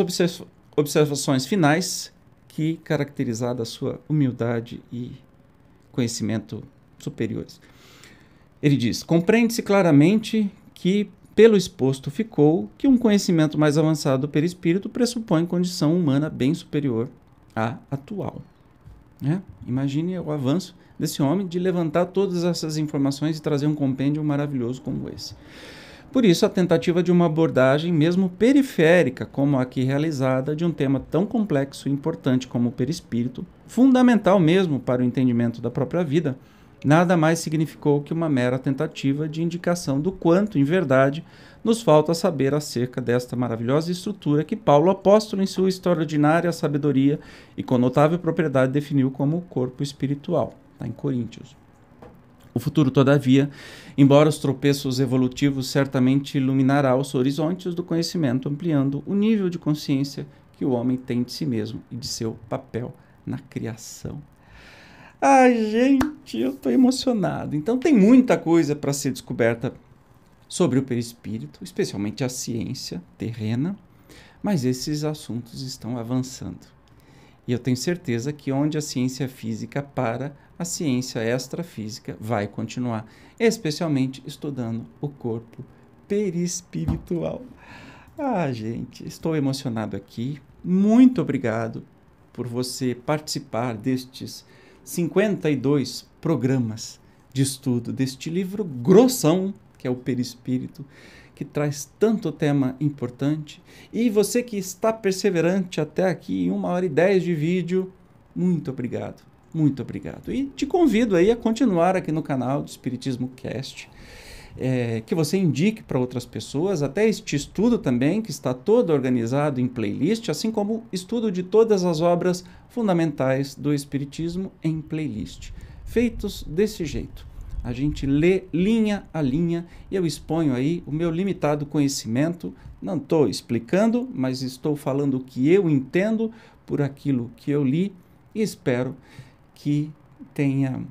observações finais que caracterizada a sua humildade e conhecimento superiores. Ele diz: compreende-se claramente que pelo exposto ficou que um conhecimento mais avançado do perispírito pressupõe condição humana bem superior à atual. Né? Imagine o avanço desse homem de levantar todas essas informações e trazer um compêndio maravilhoso como esse. Por isso, a tentativa de uma abordagem, mesmo periférica, como a aqui realizada, de um tema tão complexo e importante como o perispírito, fundamental mesmo para o entendimento da própria vida, nada mais significou que uma mera tentativa de indicação do quanto, em verdade, nos falta saber acerca desta maravilhosa estrutura que Paulo apóstolo em sua extraordinária sabedoria e com notável propriedade definiu como o corpo espiritual, está em Coríntios. O futuro, todavia, embora os tropeços evolutivos certamente iluminará os horizontes do conhecimento, ampliando o nível de consciência que o homem tem de si mesmo e de seu papel na criação. Ai, gente, eu estou emocionado. Então tem muita coisa para ser descoberta sobre o perispírito, especialmente a ciência terrena, mas esses assuntos estão avançando. E eu tenho certeza que onde a ciência física para, a ciência extrafísica vai continuar, especialmente estudando o corpo perispiritual. Ah, gente, estou emocionado aqui. Muito obrigado por você participar destes 52 programas de estudo deste livro grossão que é o perispírito, que traz tanto tema importante. E você que está perseverante até aqui, em uma hora e dez de vídeo, muito obrigado, muito obrigado. E te convido aí a continuar aqui no canal do Espiritismo Cast. É, que você indique para outras pessoas, até este estudo também, que está todo organizado em playlist, assim como estudo de todas as obras fundamentais do Espiritismo em playlist. Feitos desse jeito a gente lê linha a linha e eu exponho aí o meu limitado conhecimento. Não estou explicando, mas estou falando o que eu entendo por aquilo que eu li e espero que tenha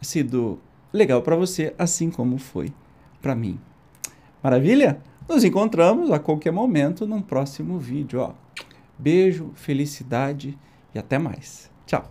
sido legal para você, assim como foi para mim. Maravilha? Nos encontramos a qualquer momento num próximo vídeo. Ó. Beijo, felicidade e até mais. Tchau!